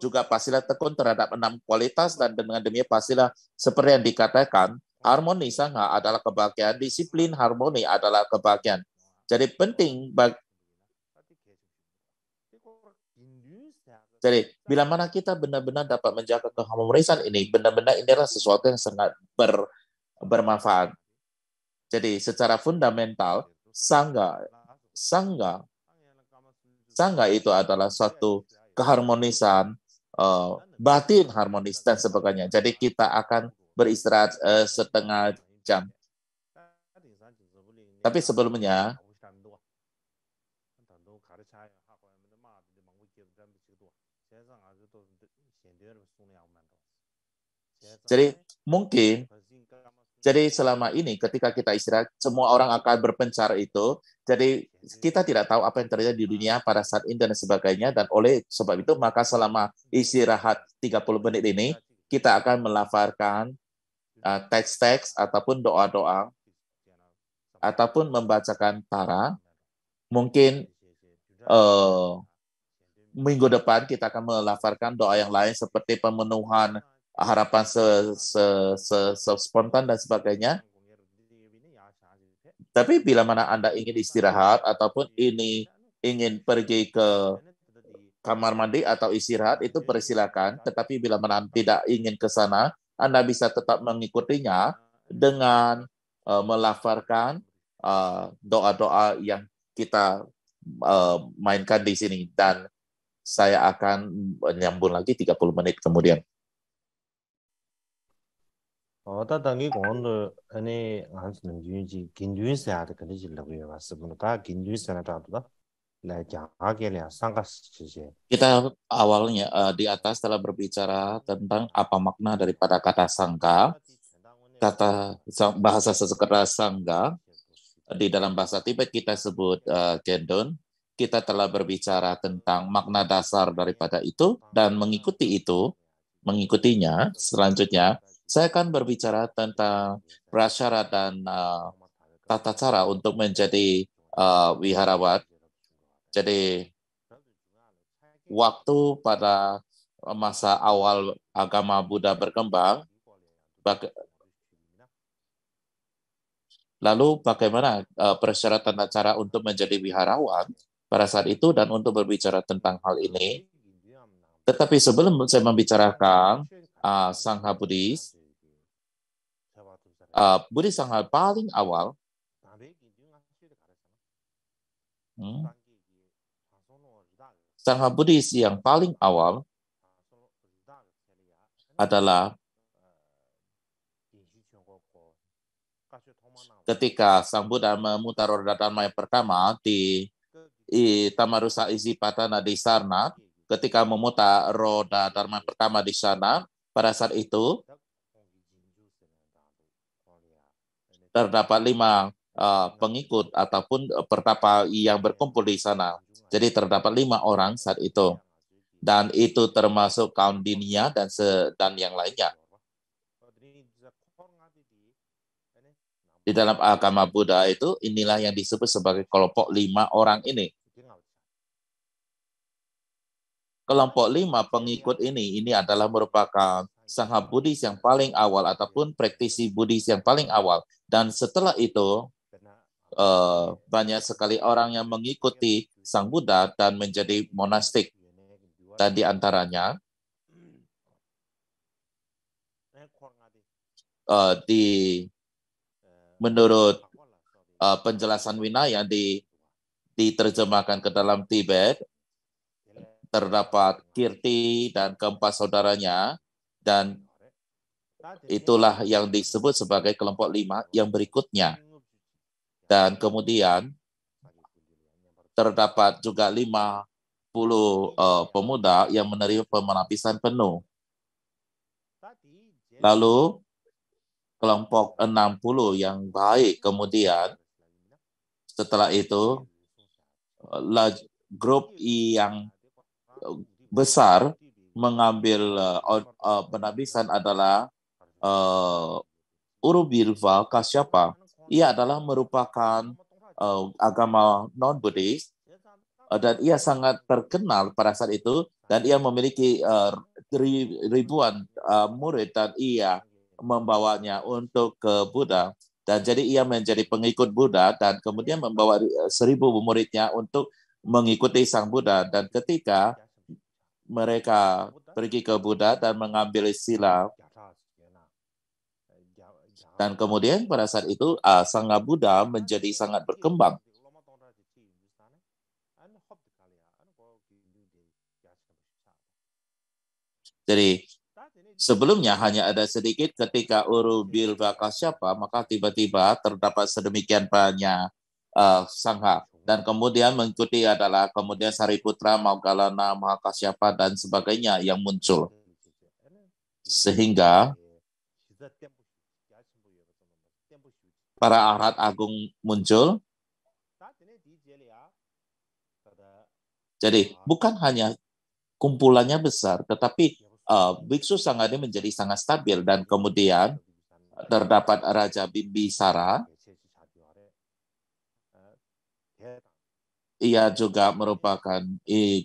juga pastilah tekun terhadap enam kualitas dan dengan demikian pastilah seperti yang dikatakan Harmoni sangha adalah kebahagiaan, disiplin harmoni adalah kebahagiaan. Jadi penting bagi Jadi bila mana kita benar-benar dapat menjaga keharmonisan ini, benar-benar ini adalah sesuatu yang sangat ber, bermanfaat. Jadi secara fundamental, sangga, sangga, sangga itu adalah suatu keharmonisan, uh, batin harmonis dan sebagainya. Jadi kita akan beristirahat uh, setengah jam. Tapi sebelumnya Jadi mungkin jadi selama ini ketika kita istirahat semua orang akan berpencar itu. Jadi kita tidak tahu apa yang terjadi di dunia pada saat ini dan sebagainya dan oleh sebab itu maka selama istirahat 30 menit ini kita akan melafarkan Uh, teks-teks ataupun doa-doa ataupun membacakan tara. Mungkin uh, minggu depan kita akan melafarkan doa yang lain seperti pemenuhan harapan se, se, se, se spontan dan sebagainya. Tapi bila mana Anda ingin istirahat ataupun ini ingin pergi ke kamar mandi atau istirahat itu persilakan. Tetapi bila mana tidak ingin ke sana, anda bisa tetap mengikutinya dengan uh, eh, melafalkan doa eh, doa-doa yang kita uh, mainkan di sini dan saya akan menyambung lagi 30 menit kemudian. 어 따당이 공원도 아니 안스는 주인지 긴주인세 아래 근데 질라고요. 맞습니다. 긴주인세나 다도다. Nah, kita awalnya eh, di atas telah berbicara tentang apa makna daripada kata sangka, kata bahasa sesekera sangga di dalam bahasa Tibet kita sebut uh, gendon. Kita telah berbicara tentang makna dasar daripada itu dan mengikuti itu, mengikutinya. Selanjutnya saya akan berbicara tentang prasyarat dan uh, tata cara untuk menjadi uh, wiharawat jadi waktu pada masa awal agama Buddha berkembang, baga lalu bagaimana e, persyaratan dan cara untuk menjadi wiharawan pada saat itu dan untuk berbicara tentang hal ini. Tetapi sebelum saya membicarakan uh, Sangha Buddhis, uh, e, Buddhis Sangha paling awal, hmm, Dharma Buddhis yang paling awal adalah ketika Sang Buddha memutar roda dharma yang pertama di i, Tamarusa Izipatana di sana. ketika memutar roda dharma yang pertama di sana, pada saat itu terdapat lima uh, pengikut ataupun uh, pertapa yang berkumpul di sana. Jadi terdapat lima orang saat itu. Dan itu termasuk kaum dinia dan, se, dan yang lainnya. Di dalam agama Buddha itu, inilah yang disebut sebagai kelompok lima orang ini. Kelompok lima pengikut ini, ini adalah merupakan sangha Buddhis yang paling awal ataupun praktisi Buddhis yang paling awal. Dan setelah itu, uh, banyak sekali orang yang mengikuti Sang Buddha dan menjadi monastik. Dan di antaranya uh, di menurut uh, penjelasan Winaya di diterjemahkan ke dalam Tibet terdapat Kirti dan keempat saudaranya dan itulah yang disebut sebagai kelompok lima yang berikutnya dan kemudian terdapat juga 50 uh, eh, pemuda yang menerima pemenapisan penuh. Lalu kelompok 60 yang baik kemudian setelah itu grup yang besar mengambil uh, eh, uh, eh, penabisan adalah uh, Urubirva Kasyapa ia adalah merupakan uh, agama non-Buddhis uh, dan ia sangat terkenal pada saat itu dan ia memiliki uh, ribuan uh, murid dan ia membawanya untuk ke Buddha dan jadi ia menjadi pengikut Buddha dan kemudian membawa seribu muridnya untuk mengikuti sang Buddha dan ketika mereka pergi ke Buddha dan mengambil sila dan kemudian pada saat itu uh, Sangha Buddha menjadi sangat berkembang. Jadi sebelumnya hanya ada sedikit ketika Uru Urubil siapa, maka tiba-tiba terdapat sedemikian banyak uh, sangha. Dan kemudian mengikuti adalah kemudian Sariputra, Maugalana, Mahakasyapa, dan sebagainya yang muncul. Sehingga para arat agung muncul. Jadi bukan hanya kumpulannya besar, tetapi uh, eh, biksu Sangani menjadi sangat stabil dan kemudian terdapat Raja Bimbisara. Ia juga merupakan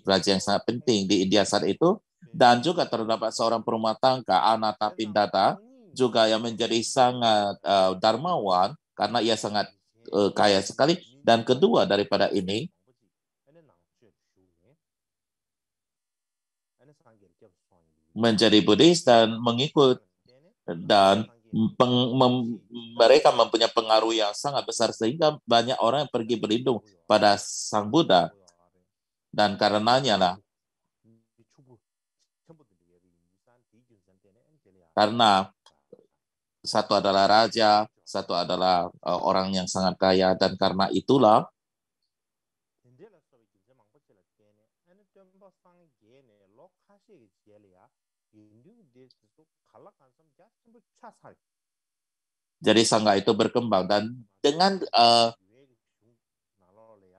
raja yang sangat penting di India saat itu dan juga terdapat seorang perumah tangga Anata Pindata juga yang menjadi sangat uh, darmawan karena ia sangat uh, kaya sekali dan kedua daripada ini menjadi Buddhis dan mengikut dan peng, mem, mereka mempunyai pengaruh yang sangat besar sehingga banyak orang yang pergi berlindung pada Sang Buddha dan karenanya lah karena satu adalah raja, satu adalah uh, orang yang sangat kaya dan karena itulah jadi sangga itu berkembang dan dengan uh,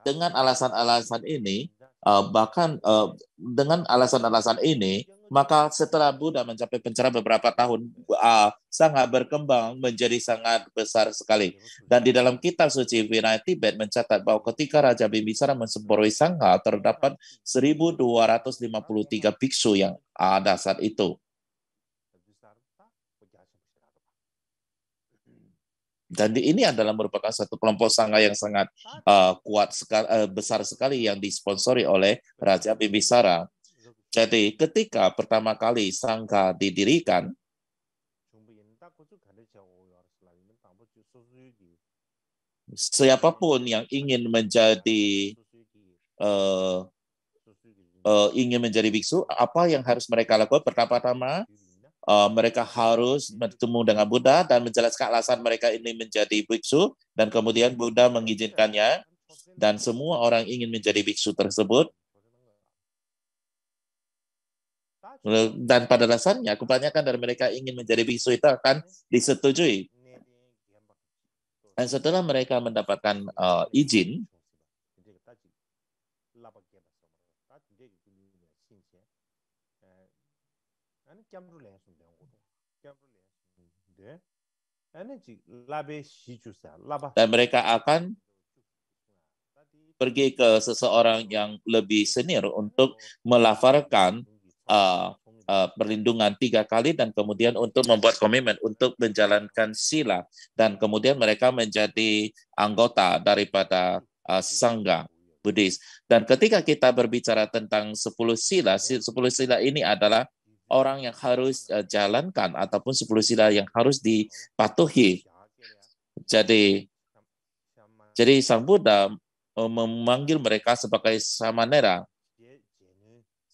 dengan alasan-alasan ini uh, bahkan uh, dengan alasan-alasan ini maka setelah Buddha mencapai pencerahan beberapa tahun, uh, sangat berkembang menjadi sangat besar sekali. Dan di dalam kitab suci Vinaya Tibet mencatat bahwa ketika Raja Bimbisara mensemburui Sangha, terdapat 1253 biksu yang ada saat itu. dan ini adalah merupakan satu kelompok sangga yang sangat uh, kuat sekal, uh, eh, besar sekali yang disponsori oleh Raja Bimbisara. Jadi ketika pertama kali sangka didirikan, siapapun yang ingin menjadi uh, uh, ingin menjadi biksu, apa yang harus mereka lakukan? Pertama-tama uh, mereka harus bertemu dengan Buddha dan menjelaskan alasan mereka ini menjadi biksu dan kemudian Buddha mengizinkannya dan semua orang ingin menjadi biksu tersebut Dan pada dasarnya kebanyakan dari mereka ingin menjadi biksu itu akan disetujui. Dan setelah mereka mendapatkan uh, izin, dan mereka akan pergi ke seseorang yang lebih senior untuk melafarkan uh, uh, perlindungan tiga kali dan kemudian untuk membuat komitmen untuk menjalankan sila dan kemudian mereka menjadi anggota daripada uh, eh, sangga Buddhis. Dan ketika kita berbicara tentang sepuluh sila, sepuluh sila ini adalah orang yang harus uh, jalankan ataupun sepuluh sila yang harus dipatuhi. Jadi jadi Sang Buddha memanggil mereka sebagai samanera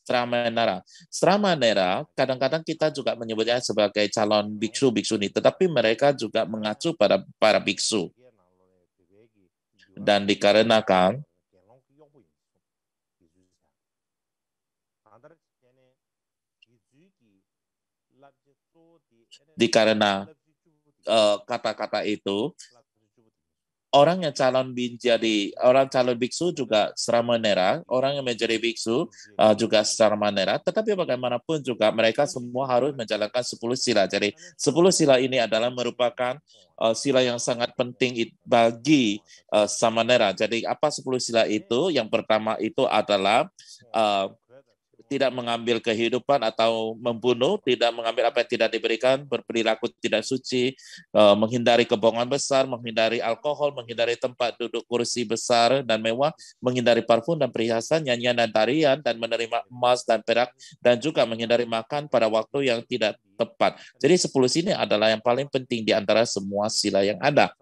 Stramanera. Stramanera kadang-kadang kita juga menyebutnya sebagai calon biksu biksuni, tetapi mereka juga mengacu pada para biksu. Dan dikarenakan dikarenakan eh, kata-kata uh, itu orang yang calon menjadi orang calon biksu juga menera, orang yang menjadi biksu iya. uh, juga menera, tetapi bagaimanapun juga mereka iya. semua harus menjalankan sepuluh sila. Jadi sepuluh sila ini adalah merupakan uh, sila yang sangat penting bagi uh, samanera. Jadi apa sepuluh sila itu? Iya. Yang pertama itu adalah uh, tidak mengambil kehidupan atau membunuh, tidak mengambil apa yang tidak diberikan, berperilaku tidak suci, e, menghindari kebohongan besar, menghindari alkohol, menghindari tempat duduk kursi besar dan mewah, menghindari parfum dan perhiasan, nyanyian dan tarian, dan menerima emas dan perak, dan juga menghindari makan pada waktu yang tidak tepat. Jadi sepuluh sini adalah yang paling penting di antara semua sila yang ada.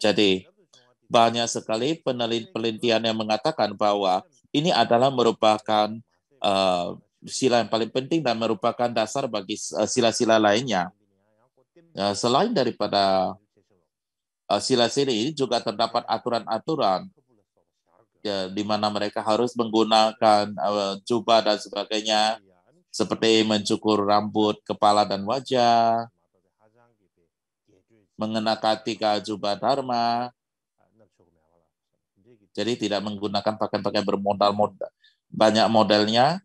Jadi banyak sekali penelitian yang mengatakan bahwa ini adalah merupakan uh, sila yang paling penting dan merupakan dasar bagi eh, sila-sila lainnya. Uh, selain daripada eh, sila-sila ini juga terdapat aturan-aturan ya, di mana mereka harus menggunakan uh, jubah dan sebagainya seperti mencukur rambut, kepala dan wajah, mengenakan tiga jubah dharma, jadi tidak menggunakan pakaian-pakaian bermodal modal banyak modelnya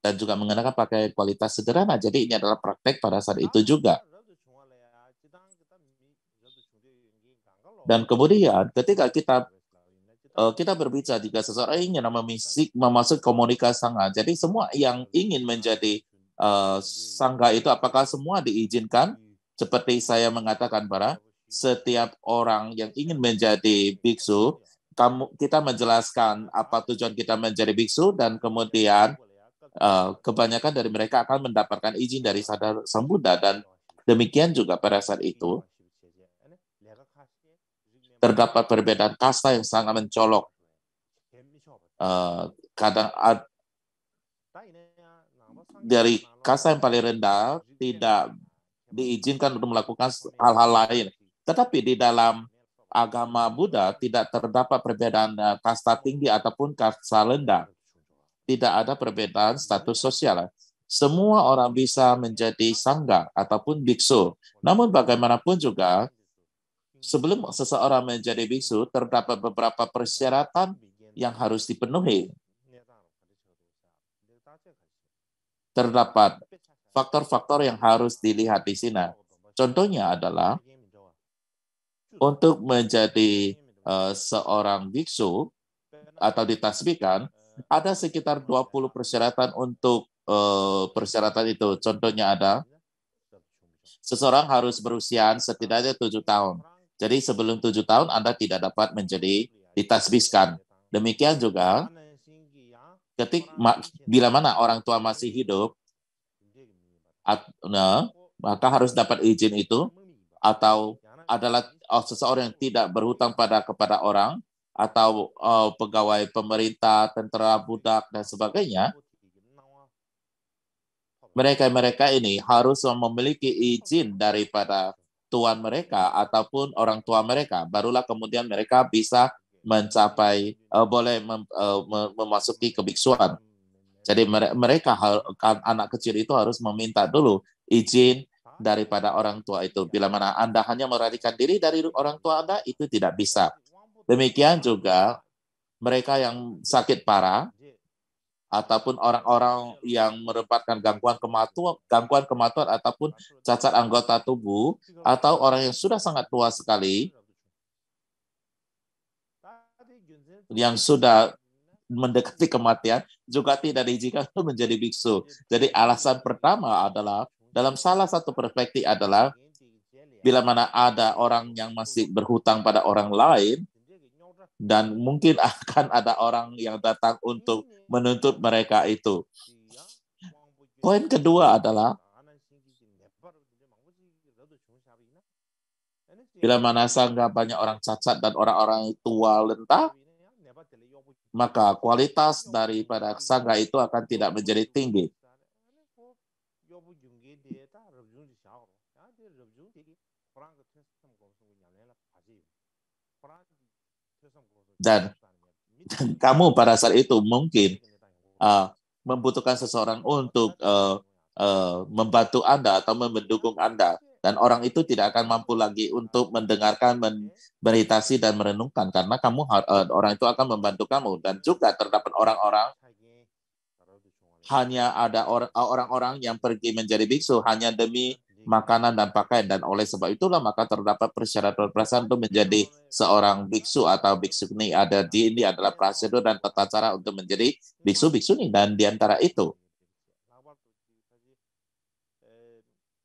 dan juga menggunakan pakai kualitas sederhana. Jadi ini adalah praktek pada saat itu juga. Dan kemudian ketika kita eh, kita berbicara jika seseorang ingin memisik memasuk komunikasi sangga. Jadi semua yang ingin menjadi uh, sangga itu apakah semua diizinkan? Seperti saya mengatakan para setiap orang yang ingin menjadi biksu, kamu kita menjelaskan apa tujuan kita menjadi biksu dan kemudian uh, kebanyakan dari mereka akan mendapatkan izin dari sadar sang Buddha dan demikian juga pada saat itu terdapat perbedaan kasta yang sangat mencolok. Uh, kadang ad, dari kasta yang paling rendah tidak diizinkan untuk melakukan hal-hal lain tetapi di dalam agama Buddha tidak terdapat perbedaan eh, kasta tinggi ataupun kasta rendah. Tidak ada perbedaan status sosial. Semua orang bisa menjadi sangga ataupun biksu. Namun bagaimanapun juga, sebelum seseorang menjadi biksu, terdapat beberapa persyaratan yang harus dipenuhi. Terdapat faktor-faktor yang harus dilihat di sini. Contohnya adalah untuk menjadi eh, seorang biksu atau ditasbihkan, ada sekitar 20 persyaratan untuk eh, persyaratan itu. Contohnya ada, seseorang harus berusia setidaknya tujuh tahun. Jadi sebelum tujuh tahun Anda tidak dapat menjadi ditasbihkan. Demikian juga ketik bila mana orang tua masih hidup at, nah, maka harus dapat izin itu atau adalah uh, seseorang yang tidak berhutang pada kepada orang atau uh, pegawai pemerintah, tentara, budak dan sebagainya, mereka-mereka ini harus memiliki izin daripada tuan mereka ataupun orang tua mereka, barulah kemudian mereka bisa mencapai uh, boleh mem, uh, memasuki kebiksuan. Jadi mereka kan anak kecil itu harus meminta dulu izin daripada orang tua itu. Bila mana Anda hanya merarikan diri dari orang tua Anda, itu tidak bisa. Demikian juga mereka yang sakit parah, ataupun orang-orang yang merupakan gangguan kematuan gangguan kematuan ataupun cacat anggota tubuh atau orang yang sudah sangat tua sekali yang sudah mendekati kematian juga tidak diizinkan menjadi biksu. Jadi alasan pertama adalah dalam salah satu perspektif adalah bila mana ada orang yang masih berhutang pada orang lain dan mungkin akan ada orang yang datang untuk menuntut mereka itu. Poin kedua adalah bila mana sangga banyak orang cacat dan orang-orang tua lentah, maka kualitas daripada sangga itu akan tidak menjadi tinggi. dan kamu pada saat itu mungkin uh, membutuhkan seseorang untuk uh, uh, membantu Anda atau mendukung Anda dan orang itu tidak akan mampu lagi untuk mendengarkan, men dan merenungkan karena kamu uh, orang itu akan membantu kamu dan juga terdapat orang-orang hanya ada uh, orang-orang yang pergi menjadi biksu hanya demi makanan dan pakaian dan oleh sebab itulah maka terdapat persyaratan perasaan untuk menjadi seorang biksu atau biksu ini ada di ini adalah prosedur dan tata cara untuk menjadi biksu biksu ini dan diantara itu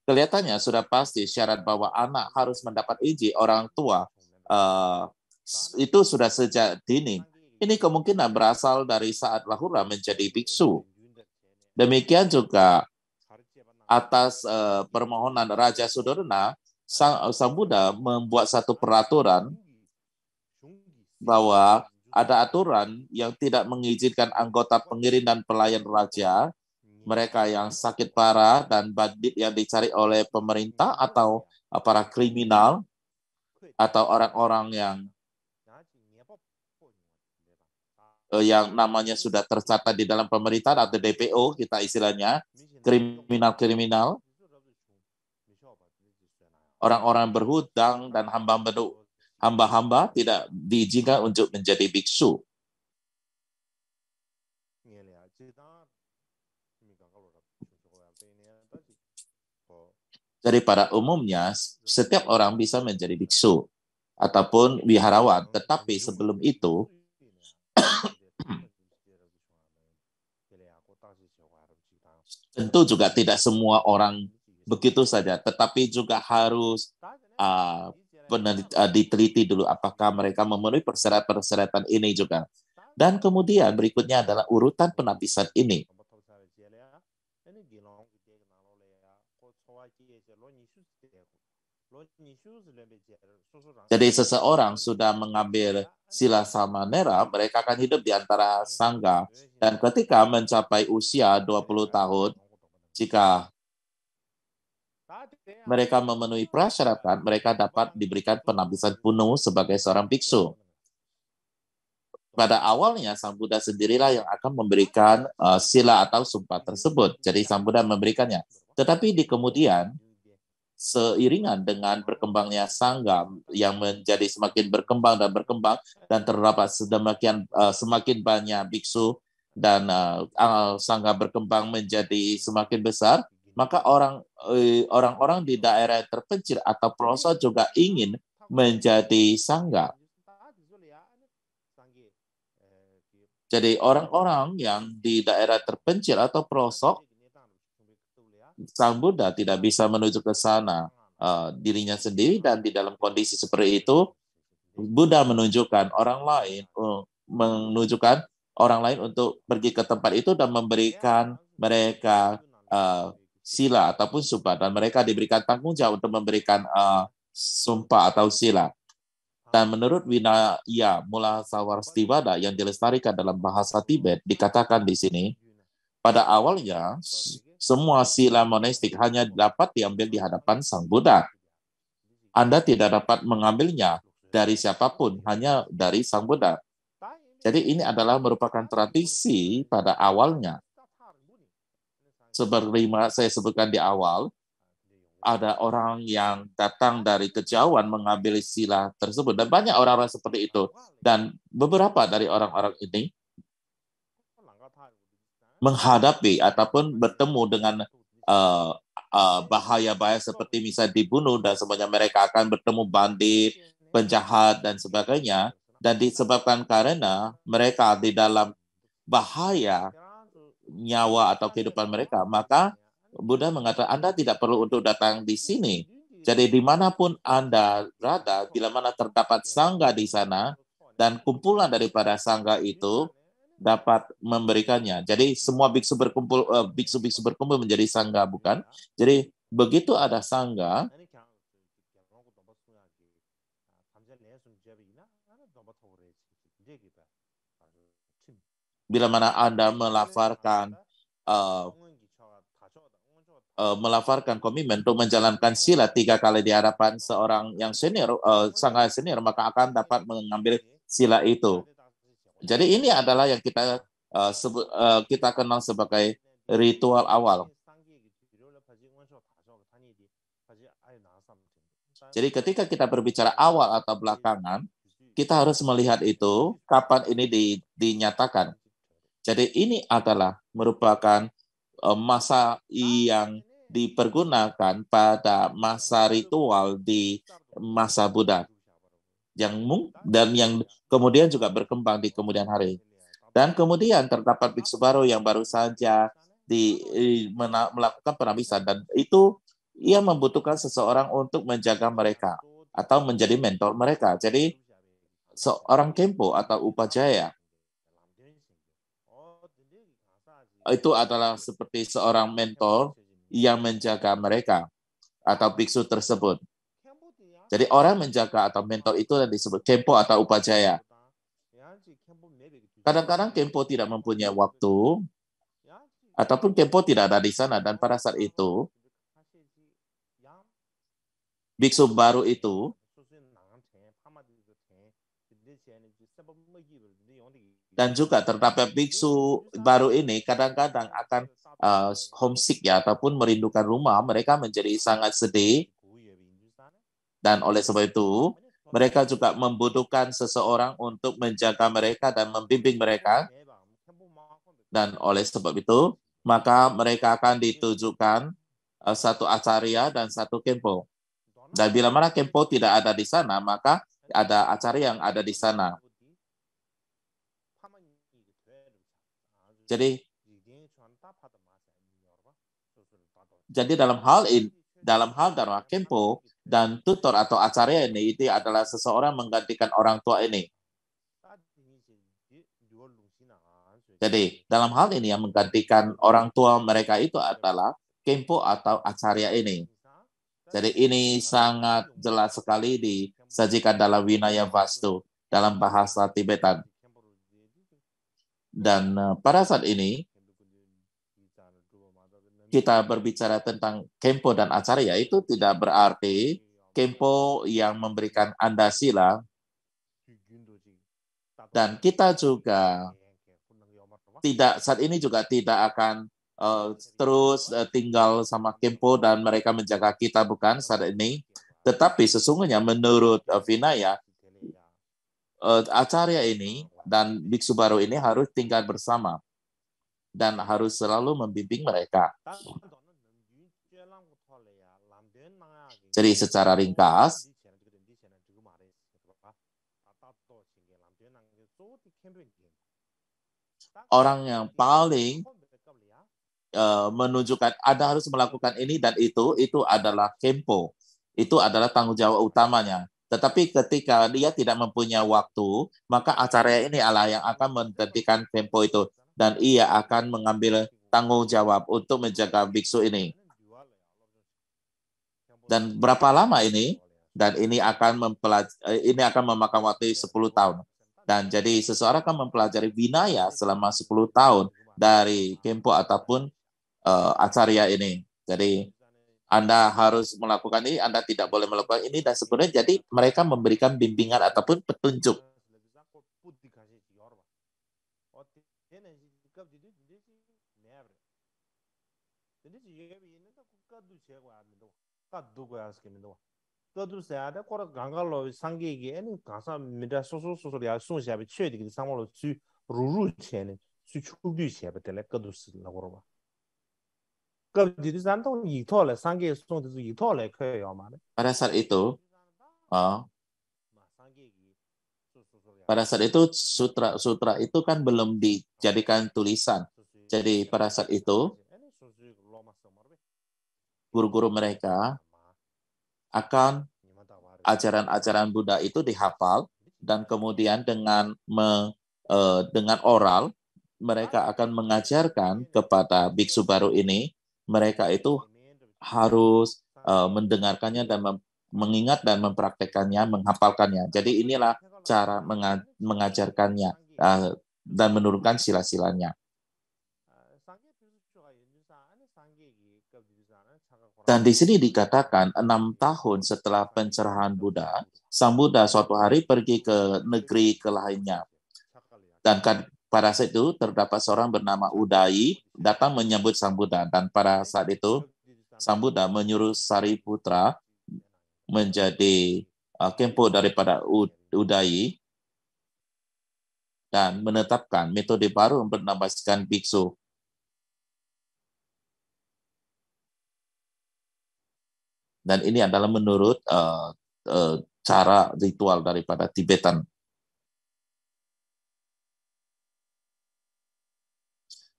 kelihatannya sudah pasti syarat bahwa anak harus mendapat izin orang tua uh, itu sudah sejak dini ini kemungkinan berasal dari saat lahura menjadi biksu demikian juga atas uh, permohonan Raja Sudarna, Sang, Sang Buddha membuat satu peraturan bahwa ada aturan yang tidak mengizinkan anggota pengirin dan pelayan raja, mereka yang sakit parah dan bandit yang dicari oleh pemerintah atau para kriminal atau orang-orang yang eh, yang namanya sudah tercatat di dalam pemerintah atau DPO kita istilahnya kriminal-kriminal, orang-orang berhutang dan hamba hamba tidak diizinkan untuk menjadi biksu. Daripada umumnya, setiap orang bisa menjadi biksu ataupun biharawan, Tetapi sebelum itu, Tentu juga tidak semua orang begitu saja, tetapi juga harus uh, uh, diteliti dulu apakah mereka memenuhi persyaratan-persyaratan ini juga. Dan kemudian berikutnya adalah urutan penapisan ini. Jadi seseorang sudah mengambil sila sama nera, mereka akan hidup di antara sangga. Dan ketika mencapai usia 20 tahun, jika mereka memenuhi persyaratan, mereka dapat diberikan penabisan penuh sebagai seorang biksu. Pada awalnya, Sang Buddha sendirilah yang akan memberikan uh, sila atau sumpah tersebut. Jadi Sang Buddha memberikannya. Tetapi di kemudian, seiringan dengan berkembangnya Sangga yang menjadi semakin berkembang dan berkembang dan terdapat sedemikian uh, eh, semakin banyak biksu dan uh, eh, eh, sangga berkembang menjadi semakin besar, maka orang eh, orang-orang di daerah terpencil atau pelosok juga ingin menjadi sangga. Jadi orang-orang yang di daerah terpencil atau pelosok, Sang Buddha tidak bisa menuju ke sana uh, dirinya sendiri dan di dalam kondisi seperti itu, Buddha menunjukkan orang lain uh, menunjukkan orang lain untuk pergi ke tempat itu dan memberikan mereka uh, sila ataupun sumpah dan mereka diberikan tanggung jawab untuk memberikan uh, sumpah atau sila. Dan menurut Winaya Mula Sawarstivada yang dilestarikan dalam bahasa Tibet dikatakan di sini, pada awalnya semua sila monastik hanya dapat diambil di hadapan Sang Buddha. Anda tidak dapat mengambilnya dari siapapun, hanya dari Sang Buddha. Jadi ini adalah merupakan tradisi pada awalnya. Seperti saya sebutkan di awal, ada orang yang datang dari kejauhan mengambil sila tersebut. Dan banyak orang-orang seperti itu. Dan beberapa dari orang-orang ini menghadapi ataupun bertemu dengan uh, uh, bahaya-bahaya seperti misalnya dibunuh dan semuanya mereka akan bertemu bandit, penjahat dan sebagainya dan disebabkan karena mereka di dalam bahaya nyawa atau kehidupan mereka, maka Buddha mengatakan Anda tidak perlu untuk datang di sini. Jadi dimanapun Anda berada, bila mana terdapat sangga di sana, dan kumpulan daripada sangga itu dapat memberikannya. Jadi semua biksu berkumpul, eh, biksu-biksu berkumpul menjadi sangga, bukan? Jadi begitu ada sangga, bila mana Anda melafarkan uh, uh, melafarkan komitmen untuk menjalankan sila tiga kali di hadapan seorang yang senior, uh, sangat senior, maka akan dapat mengambil sila itu. Jadi ini adalah yang kita uh, sebut, uh, kita kenal sebagai ritual awal. Jadi ketika kita berbicara awal atau belakangan, kita harus melihat itu kapan ini di, dinyatakan. Jadi ini adalah merupakan eh, masa yang dipergunakan pada masa ritual di masa Buddha yang dan yang kemudian juga berkembang di kemudian hari. Dan kemudian terdapat biksu baru yang baru saja di, eh, melakukan penabisan dan itu ia membutuhkan seseorang untuk menjaga mereka atau menjadi mentor mereka. Jadi seorang kempo atau upajaya itu adalah seperti seorang mentor yang menjaga mereka atau biksu tersebut. Jadi orang menjaga atau mentor itu yang disebut kempo atau upacaya. Kadang-kadang kempo tidak mempunyai waktu, ataupun kempo tidak ada di sana, dan pada saat itu, biksu baru itu Dan juga terdapat biksu baru ini kadang-kadang akan uh, homesick ya ataupun merindukan rumah, mereka menjadi sangat sedih. Dan oleh sebab itu, mereka juga membutuhkan seseorang untuk menjaga mereka dan membimbing mereka. Dan oleh sebab itu, maka mereka akan ditujukan uh, satu acarya dan satu kempo. Dan bila mana kempo tidak ada di sana, maka ada acara yang ada di sana. Jadi ya, jadi dalam hal ini dalam hal darah Kempo dan tutor atau acarya ini itu adalah seseorang menggantikan orang tua ini. Ah, jadi dalam hal ini yang menggantikan orang tua mereka itu adalah Kempo atau acarya ini. Jadi ini sangat jelas sekali disajikan dalam Winaya Vastu dalam bahasa Tibetan. Dan eh, pada saat ini, kita berbicara tentang kempo dan acarya itu tidak berarti kempo yang memberikan Anda sila dan kita juga tidak saat ini juga tidak akan uh, terus uh, tinggal sama kempo dan mereka menjaga kita bukan saat ini tetapi sesungguhnya menurut uh, Vinaya uh, acarya ini dan biksu baru ini harus tinggal bersama dan harus selalu membimbing mereka. Jadi secara ringkas, orang yang paling eh, menunjukkan ada harus melakukan ini dan itu, itu adalah kempo. Itu adalah tanggung jawab utamanya. Tetapi ketika dia tidak mempunyai waktu, maka acara ini adalah yang akan menghentikan tempo itu dan ia akan mengambil tanggung jawab untuk menjaga biksu ini. Dan berapa lama ini? Dan ini akan eh, ini akan memakan waktu 10 tahun. Dan jadi seseorang akan mempelajari binaya selama 10 tahun dari kempo ataupun uh, acarya ini. Jadi anda harus melakukan ini, Anda tidak boleh melakukan ini, dan sebenarnya jadi mereka memberikan bimbingan ataupun petunjuk le song le ma Pada saat itu, oh, pada saat itu sutra sutra itu kan belum dijadikan tulisan. Jadi pada saat itu guru-guru mereka akan ajaran-ajaran Buddha itu dihafal dan kemudian dengan me, dengan oral mereka akan mengajarkan kepada biksu baru ini mereka itu harus uh, mendengarkannya dan mengingat dan mempraktekannya, menghafalkannya. Jadi inilah cara menga mengajarkannya uh, dan menurunkan sila-silanya. Dan di sini dikatakan enam tahun setelah pencerahan Buddha, Sang Buddha suatu hari pergi ke negeri ke lainnya. Dan pada saat itu terdapat seorang bernama Udai datang menyambut Sang Buddha dan pada saat itu Sang Buddha menyuruh Sariputra menjadi uh, kempo daripada Udai dan menetapkan metode baru untuk menambahkan biksu. Dan ini adalah menurut uh, uh, cara ritual daripada Tibetan.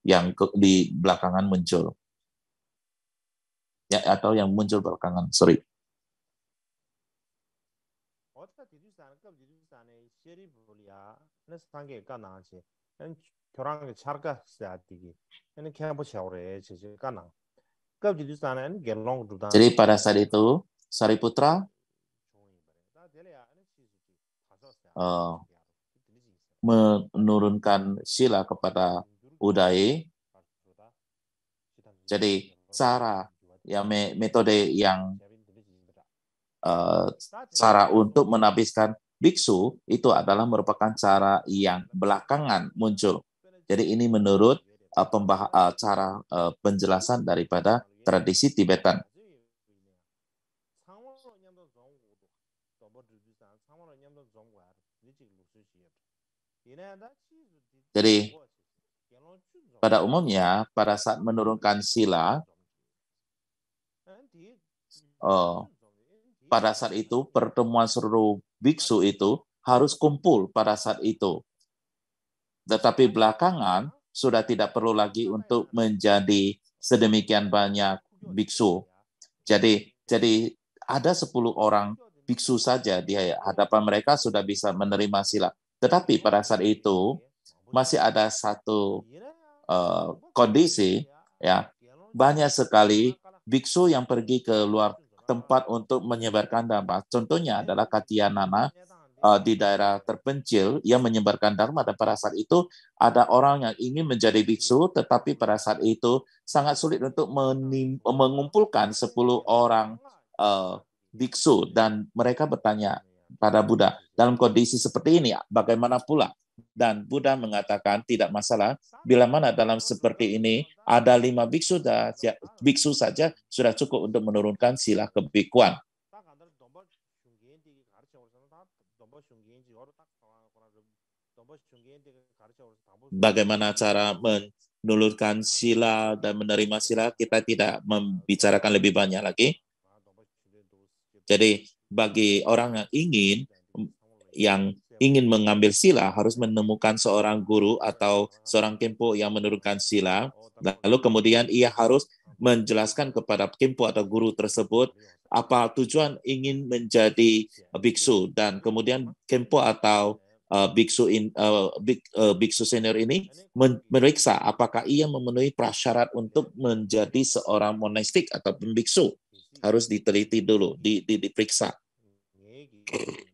yang ke, di belakangan muncul. Ya, atau yang muncul belakangan, sorry. Jadi pada saat itu Sariputra uh, eh, menurunkan sila kepada budaya. Jadi cara ya metode yang uh, cara untuk menapiskan biksu itu adalah merupakan cara yang belakangan muncul. Jadi ini menurut uh, pembah uh, cara uh, penjelasan daripada tradisi Tibetan. Jadi pada umumnya, pada saat menurunkan sila, oh, pada saat itu pertemuan seluruh biksu itu harus kumpul pada saat itu. Tetapi belakangan sudah tidak perlu lagi untuk menjadi sedemikian banyak biksu. Jadi jadi ada 10 orang biksu saja di hadapan mereka sudah bisa menerima sila. Tetapi pada saat itu masih ada satu Eh, kondisi ya banyak sekali biksu yang pergi ke luar tempat untuk menyebarkan dharma. Contohnya adalah Nana uh, eh, di daerah terpencil yang menyebarkan dharma dan pada saat itu ada orang yang ingin menjadi biksu tetapi pada saat itu sangat sulit untuk mengumpulkan 10 orang uh, biksu dan mereka bertanya pada Buddha dalam kondisi seperti ini bagaimana pula dan Buddha mengatakan tidak masalah bila mana dalam seperti ini ada lima biksu saja, biksu saja sudah cukup untuk menurunkan sila kebikuan. Bagaimana cara menulurkan sila dan menerima sila kita tidak membicarakan lebih banyak lagi. Jadi bagi orang yang ingin yang ingin mengambil sila harus menemukan seorang guru atau ah. seorang kempo yang menurunkan sila. Oh, Lalu kemudian ia harus ah. menjelaskan kepada kempo atau guru tersebut ya, apa tujuan ingin menjadi biksu dan kemudian kempo atau uh, biksu in, uh, bik, uh, biksu senior ini memeriksa apakah ia memenuhi prasyarat untuk menjadi seorang monastik atau biksu harus diteliti dulu di, di diperiksa. Gitu.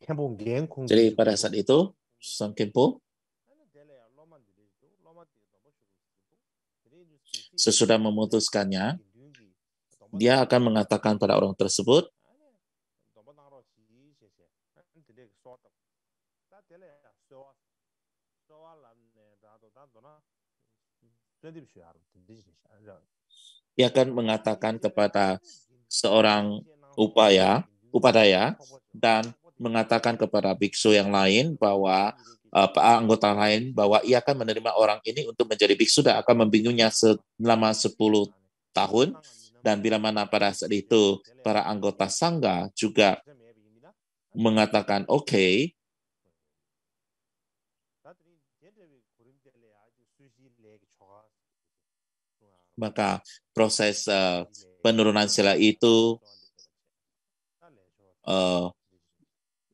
Jadi pada saat itu, Sang Kempo sesudah memutuskannya, dia akan mengatakan pada orang tersebut, dia akan mengatakan kepada seorang upaya, upadaya, dan mengatakan kepada biksu yang lain bahwa uh, anggota lain bahwa ia akan menerima orang ini untuk menjadi biksu dan akan membingungnya selama 10 tahun dan bila mana pada saat itu para anggota sangga juga mengatakan oke okay, maka proses uh, penurunan sila itu uh,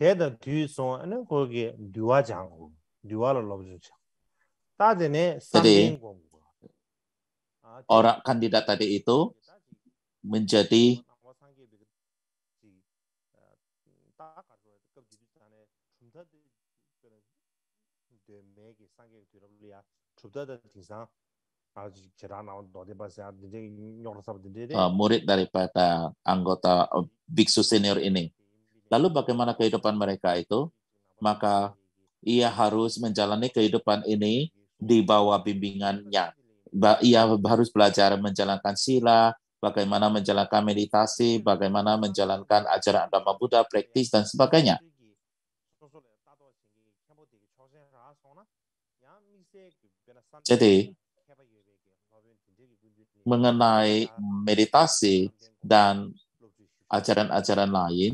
대다 뒤송 아니 거기 듀와 장고 듀와로 로브죠. 따데네 tadi orang kandidat tadi itu menjadi murid daripada anggota biksu senior ini. Lalu bagaimana kehidupan mereka itu? Maka ia harus menjalani kehidupan ini di bawah bimbingannya. Ia harus belajar menjalankan sila, bagaimana menjalankan meditasi, bagaimana menjalankan ajaran agama Buddha, praktis, dan sebagainya. Jadi, mengenai meditasi dan ajaran-ajaran lain,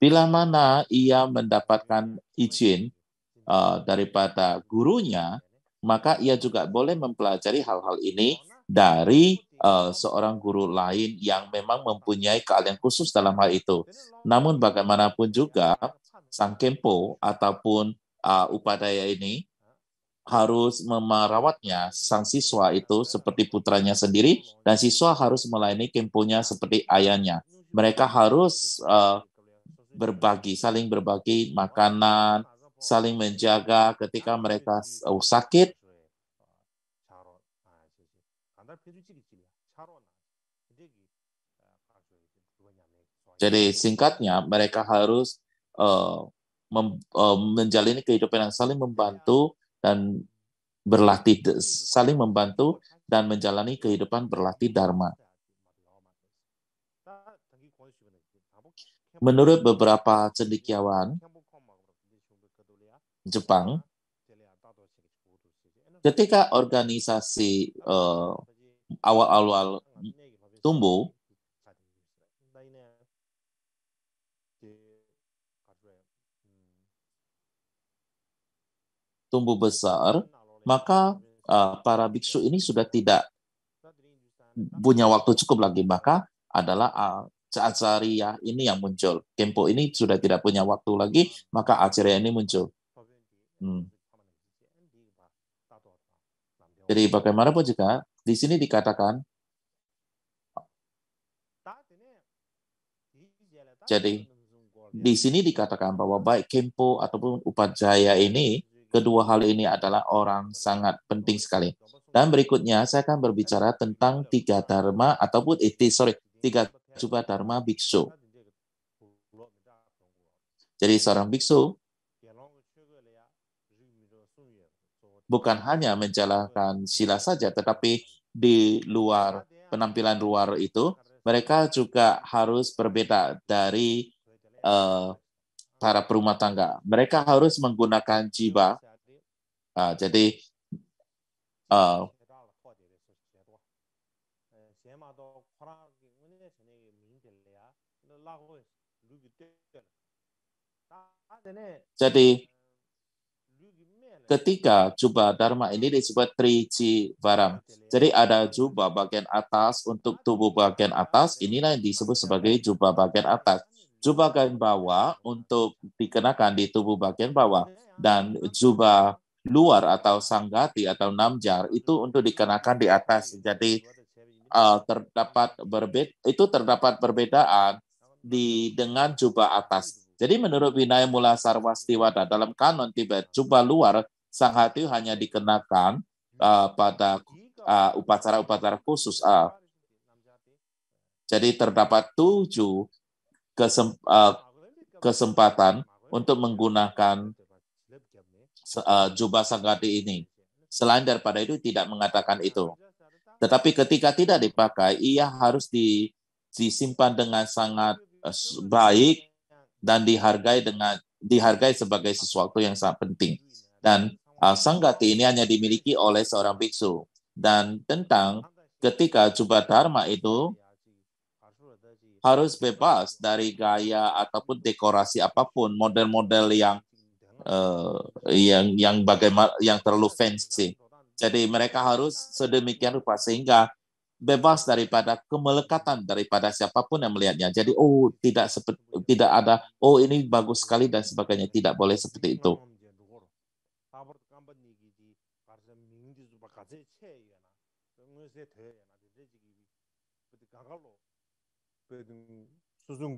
Bila mana ia mendapatkan izin uh, daripada gurunya, maka ia juga boleh mempelajari hal-hal ini dari uh, seorang guru lain yang memang mempunyai keahlian khusus dalam hal itu. Namun bagaimanapun juga, sang kempo ataupun uh, upadaya ini harus merawatnya sang siswa itu seperti putranya sendiri dan siswa harus melayani kemponya seperti ayahnya. Mereka harus uh, berbagi, saling berbagi makanan, saling menjaga ketika mereka sakit. Jadi singkatnya mereka harus uh, uh, menjalani kehidupan yang saling membantu dan berlatih saling membantu dan menjalani kehidupan berlatih dharma. Menurut beberapa cendekiawan Jepang, ketika organisasi awal eh, awal-awal tumbuh, tumbuh besar, maka uh, para biksu ini sudah tidak punya waktu cukup lagi, maka adalah uh, saat syariah ini yang muncul. Kempo ini sudah tidak punya waktu lagi, maka ajaran ini muncul. Hmm. Jadi bagaimanapun juga, di sini dikatakan, jadi di sini dikatakan bahwa baik Kempo ataupun upajaya ini, kedua hal ini adalah orang sangat penting sekali. Dan berikutnya saya akan berbicara tentang tiga dharma ataupun itu sorry tiga Supa Dharma Biksu. Jadi seorang biksu ya. ya. bukan hanya menjalankan sila saja, tetapi di luar penampilan luar itu, mereka juga harus berbeda dari uh, para perumah tangga. Mereka harus menggunakan jiwa. Uh, jadi uh, jadi ketika jubah dharma ini disebut trici varam. Jadi ada jubah bagian atas untuk tubuh bagian atas, inilah yang disebut sebagai jubah bagian atas. Jubah bagian bawah untuk dikenakan di tubuh bagian bawah dan jubah luar atau sanggati atau namjar itu untuk dikenakan di atas. Jadi uh, terdapat berbeda itu terdapat perbedaan di dengan jubah atas. Jadi menurut Vinaya Mula Sarwastiwada dalam kanon Tibet, jubah luar sang hati hanya dikenakan uh, pada upacara uh, upacara-upacara khusus. Uh. Jadi terdapat tujuh kesem, uh, kesempatan untuk menggunakan uh, jubah sanggati ini. Selain daripada itu tidak mengatakan itu. Tetapi ketika tidak dipakai, ia harus disimpan dengan sangat Eh, baik dan dihargai dengan dihargai sebagai sesuatu yang sangat penting. Dan uh, sanggati ini hanya dimiliki oleh seorang biksu. Dan tentang ketika coba dharma itu harus bebas dari gaya ataupun dekorasi apapun model-model yang uh, yang yang bagaimana yang terlalu fancy. Jadi mereka harus sedemikian rupa sehingga bebas daripada kemelekatan daripada siapapun yang melihatnya. Jadi oh tidak seperti tidak ada oh ini bagus sekali dan sebagainya tidak boleh seperti itu.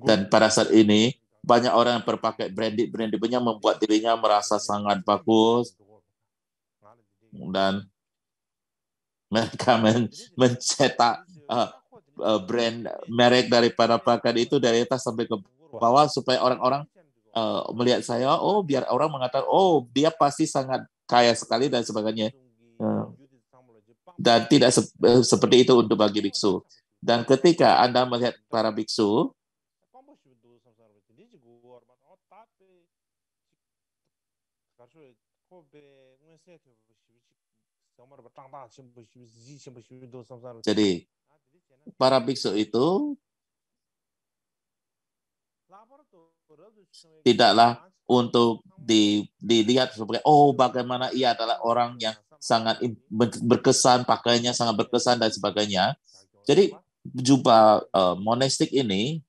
Dan pada saat ini banyak orang yang berpakaian branded branded punya membuat dirinya merasa sangat bagus dan mereka men mencetak uh, uh, brand merek dari para pakan itu dari atas sampai ke bawah supaya orang-orang uh, melihat saya oh biar orang mengatakan oh dia pasti sangat kaya sekali dan sebagainya uh, dan tidak se seperti itu untuk bagi biksu dan ketika anda melihat para biksu Jadi para biksu itu tidaklah untuk di, dilihat sebagai oh bagaimana ia adalah orang yang sangat berkesan pakainya sangat berkesan dan sebagainya. Jadi jubah uh, eh, monastik ini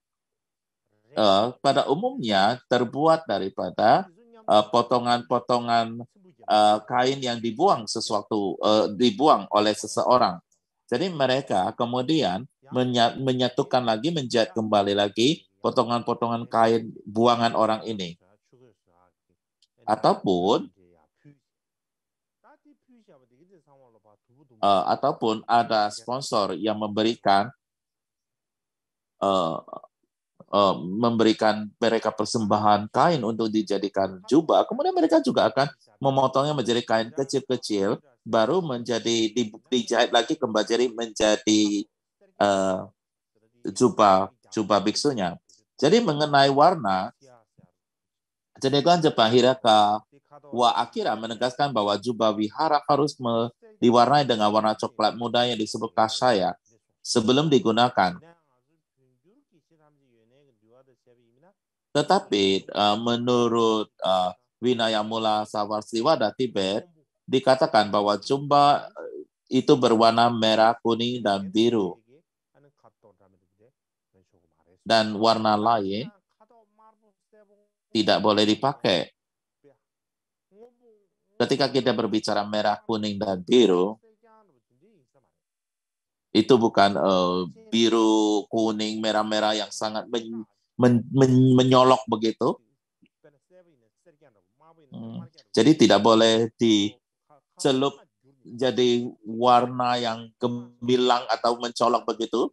uh, pada umumnya terbuat daripada eh, potongan-potongan uh, uh, kain yang dibuang sesuatu uh, dibuang oleh seseorang. Jadi mereka kemudian menyatukan lagi, menjahit kembali lagi potongan-potongan kain buangan orang ini. Ataupun uh, ataupun ada sponsor yang memberikan uh, uh, memberikan mereka persembahan kain untuk dijadikan jubah, kemudian mereka juga akan memotongnya menjadi kain iya. kecil-kecil, baru menjadi di, dijahit lagi kembali menjadi uh, jubah jubah biksunya. Jadi mengenai warna, jubah kan Hiraka wa Akira menegaskan bahwa jubah wihara harus me, diwarnai dengan warna coklat muda yang disebut kasaya sebelum digunakan. Tetapi uh, menurut uh, Winayamula Sawarsiwada Tibet dikatakan bahwa jumba eh, itu berwarna merah, kuning, dan biru. Dan warna lain tidak boleh dipakai. Ketika kita berbicara merah, kuning, dan biru, itu bukan uh, biru, kuning, merah-merah yang sangat men men men menyolok begitu, Hmm. Jadi tidak boleh dicelup jadi warna yang gemilang atau mencolok begitu.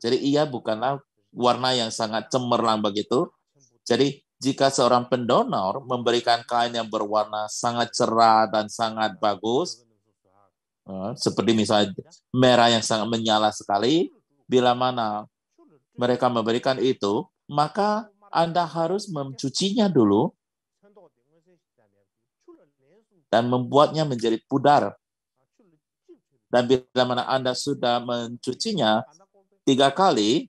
Jadi ia bukanlah warna yang sangat cemerlang begitu. Jadi jika seorang pendonor memberikan kain yang berwarna sangat cerah dan sangat bagus, eh, seperti misalnya merah yang sangat menyala sekali, bila mana mereka memberikan itu maka Anda harus mencucinya dulu dan membuatnya menjadi pudar. Dan bila mana Anda sudah mencucinya tiga kali,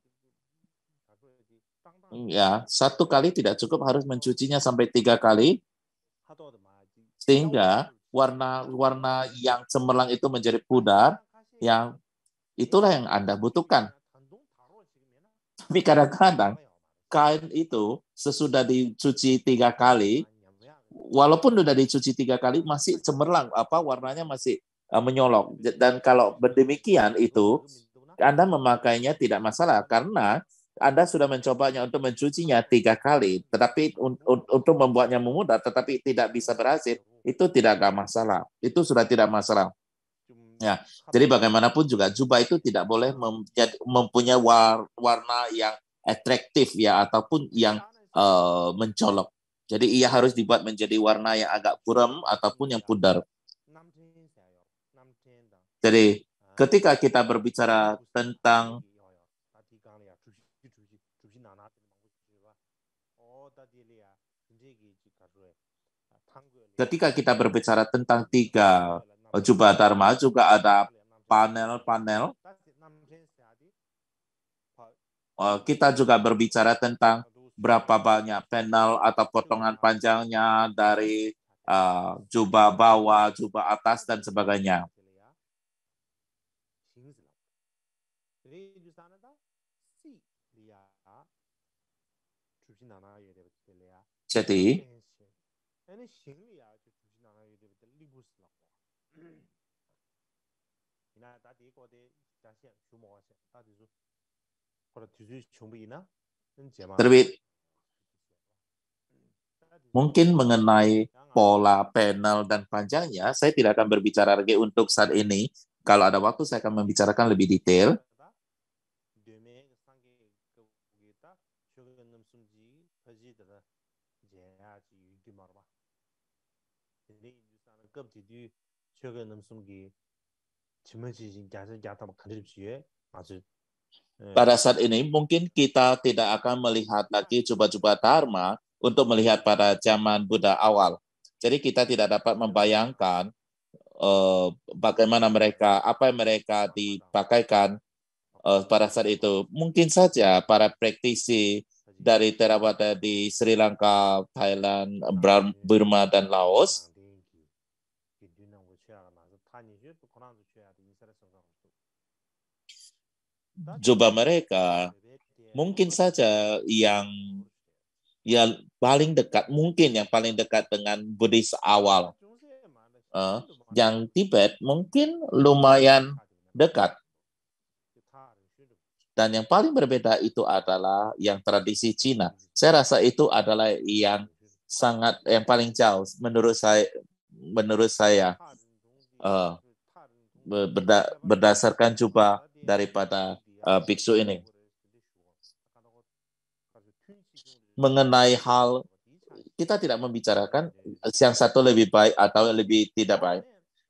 ya satu kali tidak cukup harus mencucinya sampai tiga kali, sehingga warna-warna yang cemerlang itu menjadi pudar, yang itulah yang Anda butuhkan. Tapi kadang-kadang kain itu sesudah dicuci tiga kali, walaupun sudah dicuci tiga kali masih cemerlang apa warnanya masih eh, menyolok dan kalau berdemikian itu anda memakainya tidak masalah karena anda sudah mencobanya untuk mencucinya tiga kali, tetapi untuk membuatnya memudar, tetapi tidak bisa berhasil, itu tidak ada masalah. Itu sudah tidak masalah. Ya, jadi bagaimanapun juga jubah itu tidak boleh mempunyai warna yang atraktif ya ataupun yang uh, mencolok. Jadi ia harus dibuat menjadi warna yang agak buram ataupun yang pudar. Jadi ketika kita berbicara tentang ketika kita berbicara tentang tiga eh, jubah dharma juga ada panel-panel Eh, kita juga berbicara tentang berapa banyak panel atau potongan panjangnya dari uh, jubah bawah, jubah atas, dan sebagainya. Jadi, Terbit. Mungkin mengenai pola panel dan panjangnya, saya tidak akan berbicara lagi untuk saat ini. Kalau ada waktu, saya akan membicarakan lebih detail. Hmm. pada saat ini mungkin kita tidak akan melihat lagi coba-coba dharma untuk melihat pada zaman Buddha awal. Jadi kita tidak dapat membayangkan uh, bagaimana mereka, apa yang mereka dipakaikan uh, pada saat itu. Mungkin saja para praktisi dari Theravada di Sri Lanka, Thailand, Burma, dan Laos coba mereka mungkin saja yang ya paling dekat mungkin yang paling dekat dengan Buddhis awal uh, yang Tibet mungkin lumayan dekat dan yang paling berbeda itu adalah yang tradisi Cina saya rasa itu adalah yang sangat yang paling jauh menurut saya menurut saya uh, berda, berdasarkan coba daripada Eh, biksu ini mengenai hal kita tidak membicarakan yang satu lebih baik atau lebih tidak baik.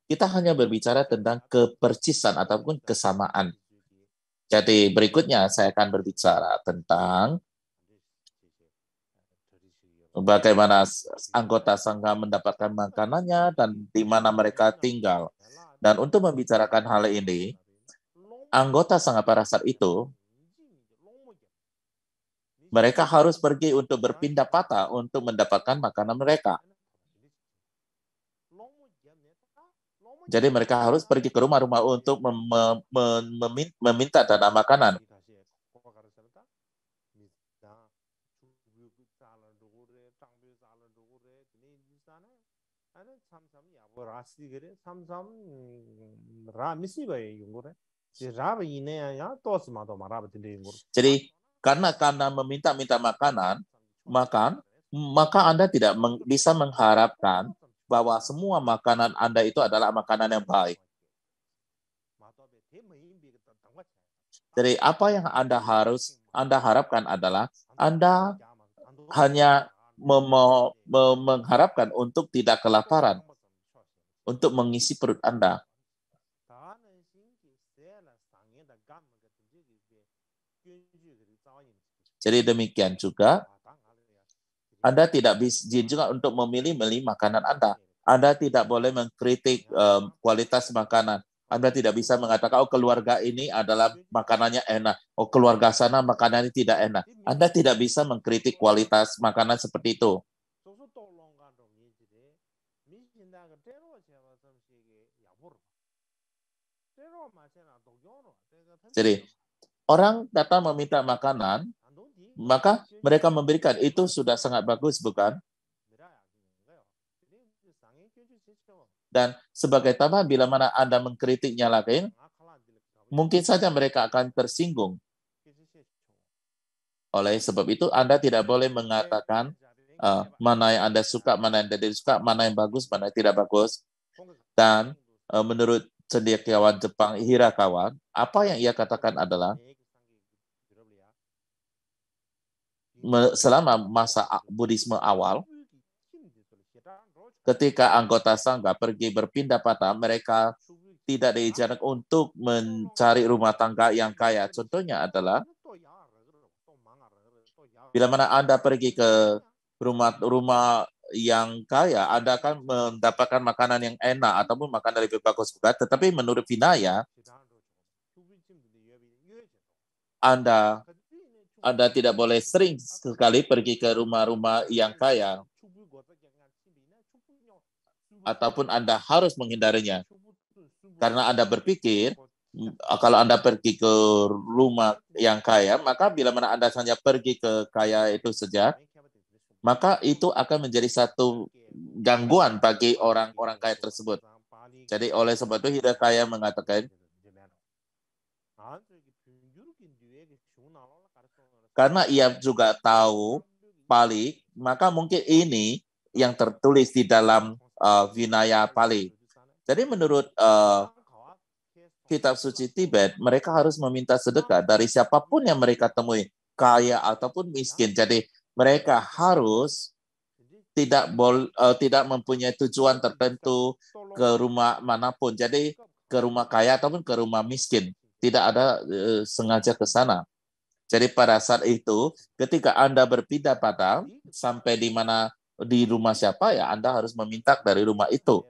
Kita hanya berbicara tentang kepercisan ataupun kesamaan. Jadi berikutnya saya akan berbicara tentang bagaimana anggota sangga mendapatkan makanannya dan di mana mereka tinggal. Dan untuk membicarakan hal ini, anggota Sangha Parasar itu, mereka harus pergi untuk berpindah patah untuk mendapatkan makanan mereka. Jadi mereka harus pergi ke rumah-rumah untuk mem mem meminta dana makanan. Ya, ya, Jadi karena karena meminta-minta makanan, makan, maka Anda tidak meng, bisa mengharapkan bahwa semua makanan Anda itu adalah makanan yang baik. Jadi apa yang Anda harus Anda harapkan adalah Anda hanya mengharapkan untuk tidak kelaparan, untuk mengisi perut Anda. Jadi demikian juga Anda tidak bisa juga untuk memilih-milih makanan Anda. Anda tidak boleh mengkritik um, kualitas makanan. Anda tidak bisa mengatakan, oh keluarga ini adalah makanannya enak, oh keluarga sana makanannya tidak enak. Anda tidak bisa mengkritik kualitas makanan seperti itu. Jadi, orang datang meminta makanan, maka mereka memberikan itu sudah sangat bagus, bukan? Dan sebagai tambahan, bila mana Anda mengkritiknya lagi, mungkin saja mereka akan tersinggung. Oleh sebab itu, Anda tidak boleh mengatakan uh, mana yang Anda suka, mana yang tidak suka, mana yang bagus, mana yang tidak bagus. Dan uh, menurut cendekiawan Jepang Hirakawa, apa yang ia katakan adalah selama masa Buddhisme awal, ketika anggota sangga pergi berpindah patah, mereka tidak diizinkan untuk mencari rumah tangga yang kaya. Contohnya adalah bila mana Anda pergi ke rumah rumah yang kaya, Anda akan mendapatkan makanan yang enak ataupun makanan lebih bagus juga. Tetapi menurut Vinaya, Anda anda tidak boleh sering sekali pergi ke rumah-rumah yang kaya, ataupun Anda harus menghindarinya. Karena Anda berpikir, kalau Anda pergi ke rumah yang kaya, maka bila mana Anda hanya pergi ke kaya itu saja, maka itu akan menjadi satu gangguan bagi orang-orang kaya tersebut. Jadi oleh sebab itu, Hidayah Kaya mengatakan, Karena ia juga tahu Pali, maka mungkin ini yang tertulis di dalam uh, Vinaya Pali. Jadi menurut uh, kitab suci Tibet, mereka harus meminta sedekah dari siapapun yang mereka temui, kaya ataupun miskin. Jadi mereka harus tidak bol, uh, tidak mempunyai tujuan tertentu ke rumah manapun. Jadi ke rumah kaya ataupun ke rumah miskin, tidak ada uh, sengaja ke sana. Jadi pada saat itu ketika Anda berpindah patah sampai di mana di rumah siapa ya Anda harus meminta dari rumah itu.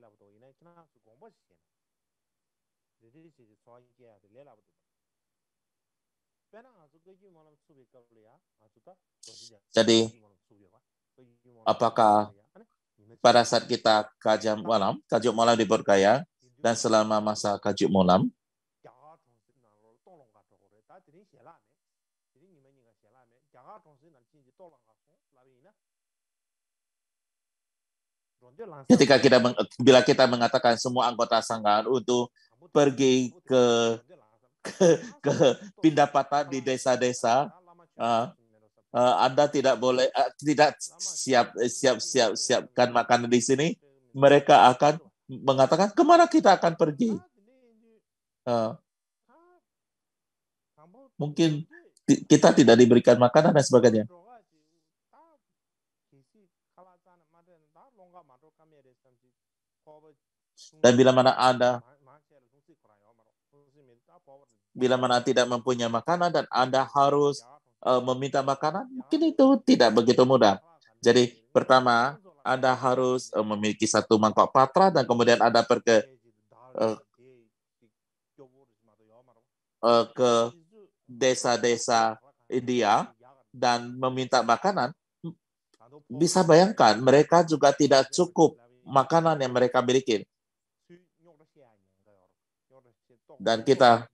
Jadi apakah pada saat kita kajam malam, kajuk malam di Borgaya, dan selama masa kajuk malam Ketika kita bila kita mengatakan semua anggota sanggar untuk pergi ke ke, ke pendapatan di desa-desa, uh, uh, Anda tidak boleh uh, tidak siap siap siap siapkan makanan di sini, mereka akan mengatakan kemana kita akan pergi. Uh, mungkin kita tidak diberikan makanan dan sebagainya. Dan bila mana Anda bila mana tidak mempunyai makanan dan Anda harus uh, meminta makanan, mungkin itu tidak begitu mudah. Jadi pertama Anda harus uh, memiliki satu mangkok patra dan kemudian Anda pergi uh, uh, ke desa-desa India dan meminta makanan. Bisa bayangkan mereka juga tidak cukup makanan yang mereka miliki. Dan kita,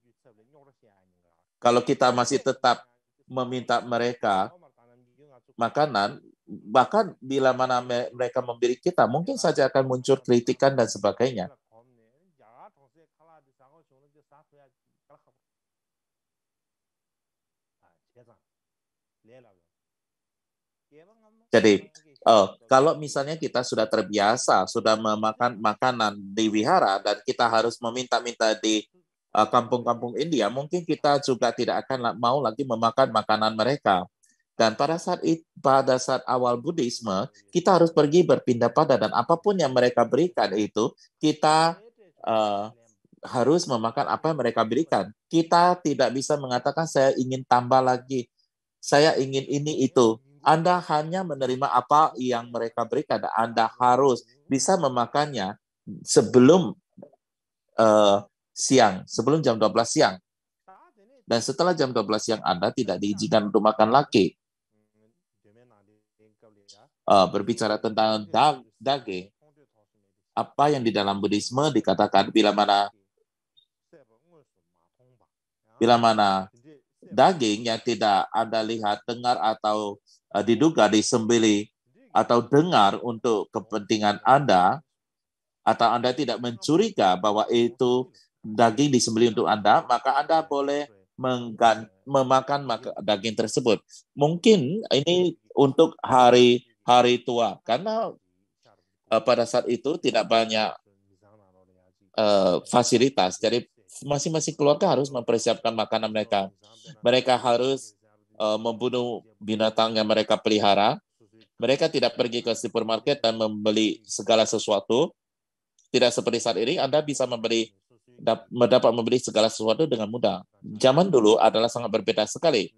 kalau kita masih tetap meminta mereka makanan, bahkan bila mana mereka memberi kita, mungkin saja akan muncul kritikan dan sebagainya. Jadi, oh, kalau misalnya kita sudah terbiasa, sudah memakan makanan di wihara, dan kita harus meminta-minta di Eh, kampung-kampung India, mungkin kita juga tidak akan mau lagi memakan makanan mereka. Dan pada saat itu, pada saat awal Buddhisme, kita harus pergi berpindah pada dan apapun yang mereka berikan itu kita uh, harus memakan apa yang mereka berikan. Kita tidak bisa mengatakan saya ingin tambah lagi, saya ingin ini itu. Anda hanya menerima apa yang mereka berikan. Anda harus bisa memakannya sebelum uh, siang, sebelum jam 12 siang. Dan setelah jam 12 siang Anda tidak diizinkan untuk makan lagi. Uh, eh, berbicara tentang dag daging, apa yang di dalam Buddhisme dikatakan bila mana bila mana daging yang tidak Anda lihat, dengar atau uh, diduga disembeli atau dengar untuk kepentingan Anda atau Anda tidak mencuriga bahwa itu daging disembeli untuk Anda, maka Anda boleh memakan daging tersebut. Mungkin ini untuk hari hari tua karena uh, pada saat itu tidak banyak uh, fasilitas. Jadi masing-masing keluarga harus mempersiapkan makanan mereka. Mereka harus uh, membunuh binatang yang mereka pelihara. Mereka tidak pergi ke supermarket dan membeli segala sesuatu. Tidak seperti saat ini, Anda bisa membeli dapat membeli segala sesuatu dengan mudah. Zaman dulu adalah sangat berbeda sekali.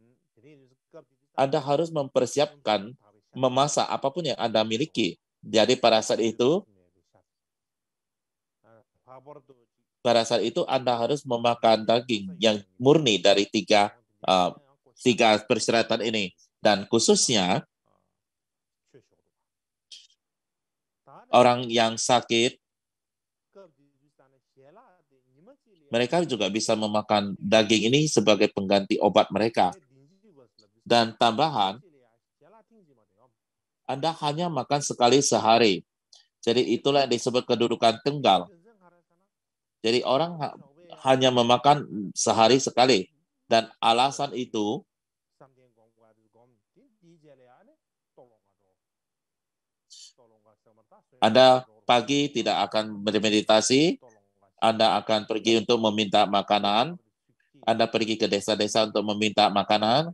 Anda harus mempersiapkan memasak apapun yang Anda miliki. Jadi pada saat itu, pada saat itu Anda harus memakan daging yang murni dari tiga uh, tiga persyaratan ini. Dan khususnya orang yang sakit mereka juga bisa memakan daging ini sebagai pengganti obat mereka. Dan tambahan, Anda hanya makan sekali sehari. Jadi itulah yang disebut kedudukan tunggal. Jadi orang ha hanya memakan sehari sekali. Dan alasan itu Anda pagi tidak akan bermeditasi, anda akan pergi untuk meminta makanan, Anda pergi ke desa-desa untuk meminta makanan,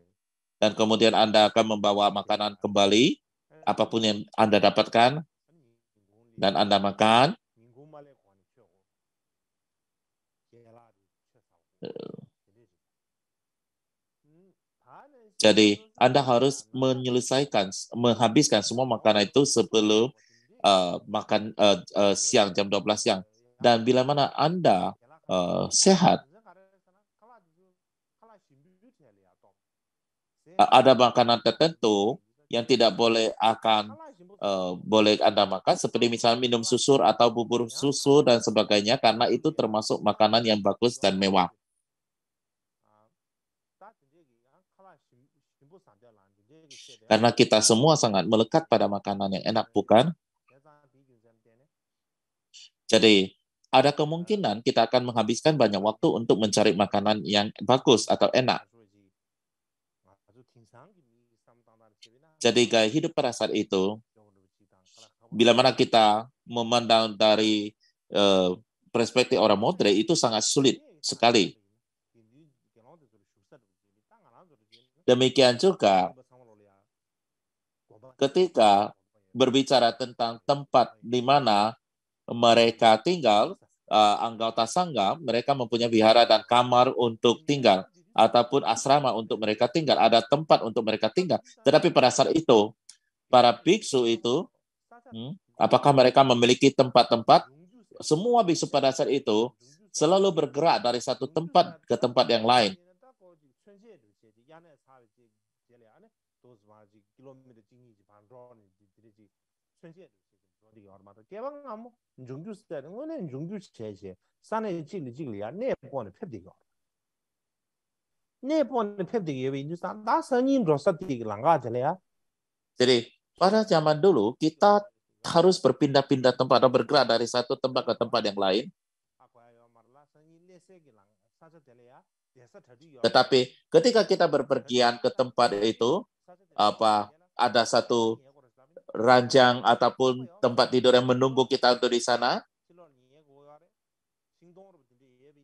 dan kemudian Anda akan membawa makanan kembali, apapun yang Anda dapatkan, dan Anda makan. Jadi, Anda harus menyelesaikan, menghabiskan semua makanan itu sebelum uh, makan uh, uh, siang, jam 12 siang. Dan bila mana Anda uh, sehat, eh, ada makanan tertentu yang tidak boleh akan uh, boleh Anda makan seperti misalnya minum susu atau bubur susu dan sebagainya karena itu termasuk makanan yang bagus dan mewah. Karena kita semua sangat melekat pada makanan yang enak, bukan? Jadi, ada kemungkinan kita akan menghabiskan banyak waktu untuk mencari makanan yang bagus atau enak. Jadi gaya hidup pada saat itu, bila mana kita memandang dari uh, perspektif orang modern itu sangat sulit sekali. Demikian juga ketika berbicara tentang tempat di mana mereka tinggal, uh, anggota sangga, mereka mempunyai wihara dan kamar untuk tinggal ataupun asrama untuk mereka tinggal, ada tempat untuk mereka tinggal. Tetapi pada saat itu, para biksu itu, hmm, apakah mereka memiliki tempat-tempat? Semua biksu pada saat itu selalu bergerak dari satu tempat ke tempat yang lain zhungkyu sitari, ngone zhungkyu cheche, sanay chigli chigli ya, ne pwane pepdi gawa. Ne pwane pepdi gawa Hindustan, ta sanyin rosa tiki langga jale ya. Jadi, pada zaman dulu kita harus berpindah-pindah tempat atau bergerak dari satu tempat ke tempat yang lain. Ya. Ya, Tetapi ketika kita berpergian ke tempat itu, apa ada satu ranjang ataupun tempat tidur yang menunggu kita untuk di sana.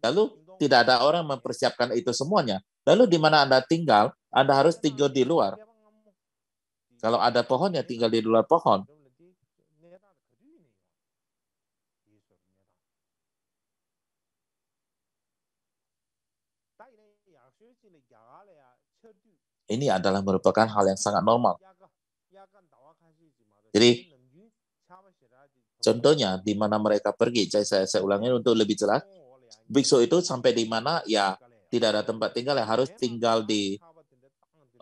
Lalu tidak ada orang mempersiapkan itu semuanya. Lalu di mana Anda tinggal, Anda harus tinggal di luar. Kalau ada pohonnya tinggal di luar pohon. Ini adalah merupakan hal yang sangat normal jadi contohnya di mana mereka pergi. Saya, saya ulangi untuk lebih jelas. Biksu itu sampai di mana ya tidak ada tempat tinggal ya harus tinggal di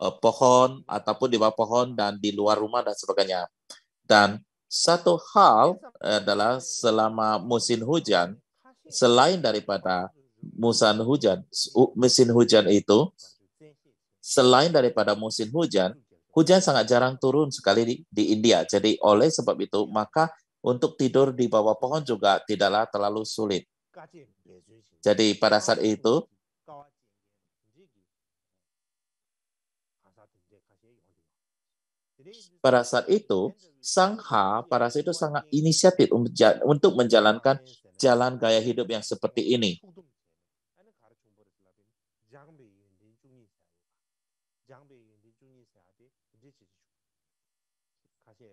uh, pohon ataupun di bawah pohon dan di luar rumah dan sebagainya. Dan satu hal adalah selama musim hujan, selain daripada musim hujan, musim hujan itu, selain daripada musim hujan, Hujan sangat jarang turun sekali di, di India. Jadi oleh sebab itu maka untuk tidur di bawah pohon juga tidaklah terlalu sulit. Jadi pada saat itu pada saat itu Sangha pada saat itu sangat inisiatif untuk menjalankan jalan gaya hidup yang seperti ini.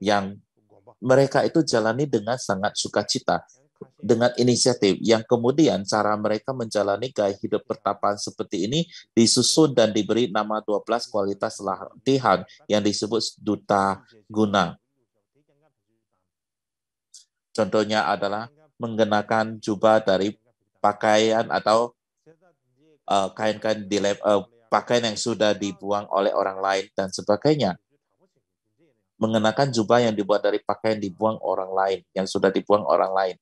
yang mereka itu jalani dengan sangat sukacita, dengan inisiatif yang kemudian cara mereka menjalani gaya hidup pertapaan seperti ini disusun dan diberi nama 12 kualitas latihan yang disebut duta guna. Contohnya adalah mengenakan jubah dari pakaian atau eh, kain-kain uh, uh, pakaian yang sudah dibuang oleh orang lain dan sebagainya mengenakan jubah yang dibuat dari pakaian dibuang orang lain, yang sudah dibuang orang lain.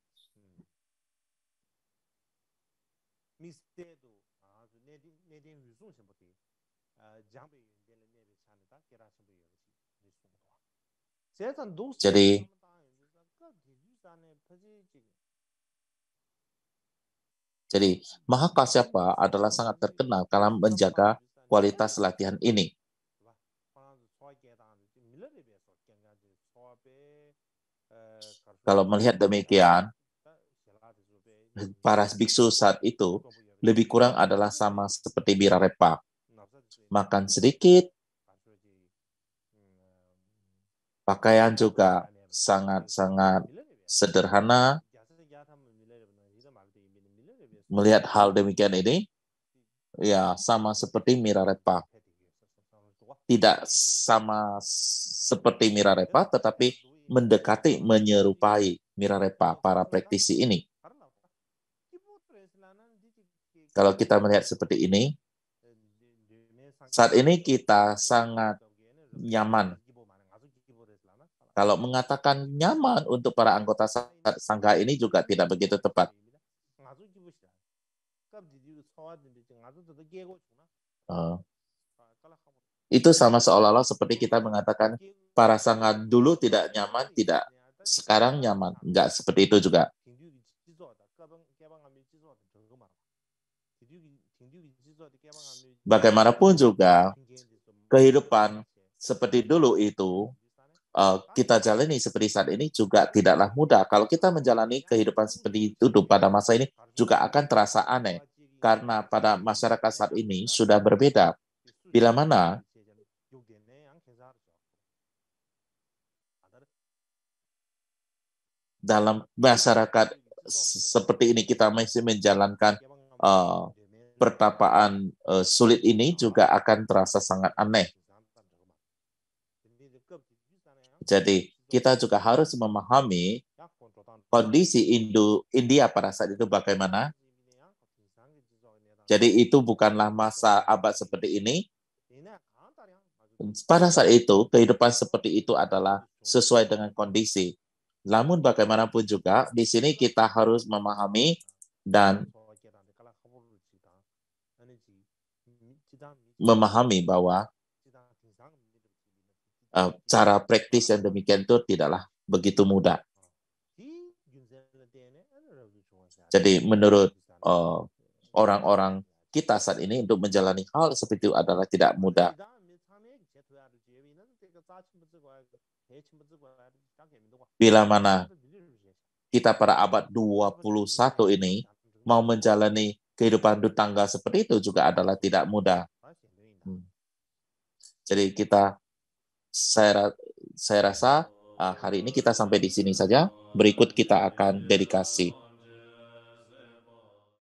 Jadi jadi Maha Kasyapa adalah sangat terkenal dalam menjaga kualitas latihan ini. Kalau melihat demikian, para biksu saat itu lebih kurang adalah sama seperti bira repak. Makan sedikit, pakaian juga sangat-sangat sederhana. Melihat hal demikian ini, ya sama seperti mira repa Tidak sama seperti mira repa tetapi mendekati, menyerupai Mirarepa, para praktisi ini. Kalau kita melihat seperti ini, saat ini kita sangat nyaman. Kalau mengatakan nyaman untuk para anggota sangga ini juga tidak begitu tepat. Uh, itu sama seolah-olah seperti kita mengatakan para sangat dulu tidak nyaman, tidak sekarang nyaman. Enggak seperti itu juga. Bagaimanapun juga, kehidupan seperti dulu itu uh, kita jalani seperti saat ini juga tidaklah mudah. Kalau kita menjalani kehidupan seperti itu pada masa ini juga akan terasa aneh karena pada masyarakat saat ini sudah berbeda. Bila mana dalam masyarakat seperti ini kita masih menjalankan uh, pertapaan uh, sulit ini juga akan terasa sangat aneh. Jadi kita juga harus memahami kondisi Indo India pada saat itu bagaimana. Jadi itu bukanlah masa abad seperti ini. Pada saat itu kehidupan seperti itu adalah sesuai dengan kondisi. Namun bagaimanapun juga di sini kita harus memahami dan memahami bahwa e, cara praktis yang demikian itu tidaklah begitu mudah. Jadi menurut e, orang-orang uh, orang -orang kita saat ini untuk menjalani hal seperti itu adalah tidak mudah. Bila mana kita pada abad 21 ini mau menjalani kehidupan tetangga seperti itu juga adalah tidak mudah. Hmm. Jadi kita saya saya rasa ah, hari ini kita sampai di sini saja. Berikut kita akan dedikasi.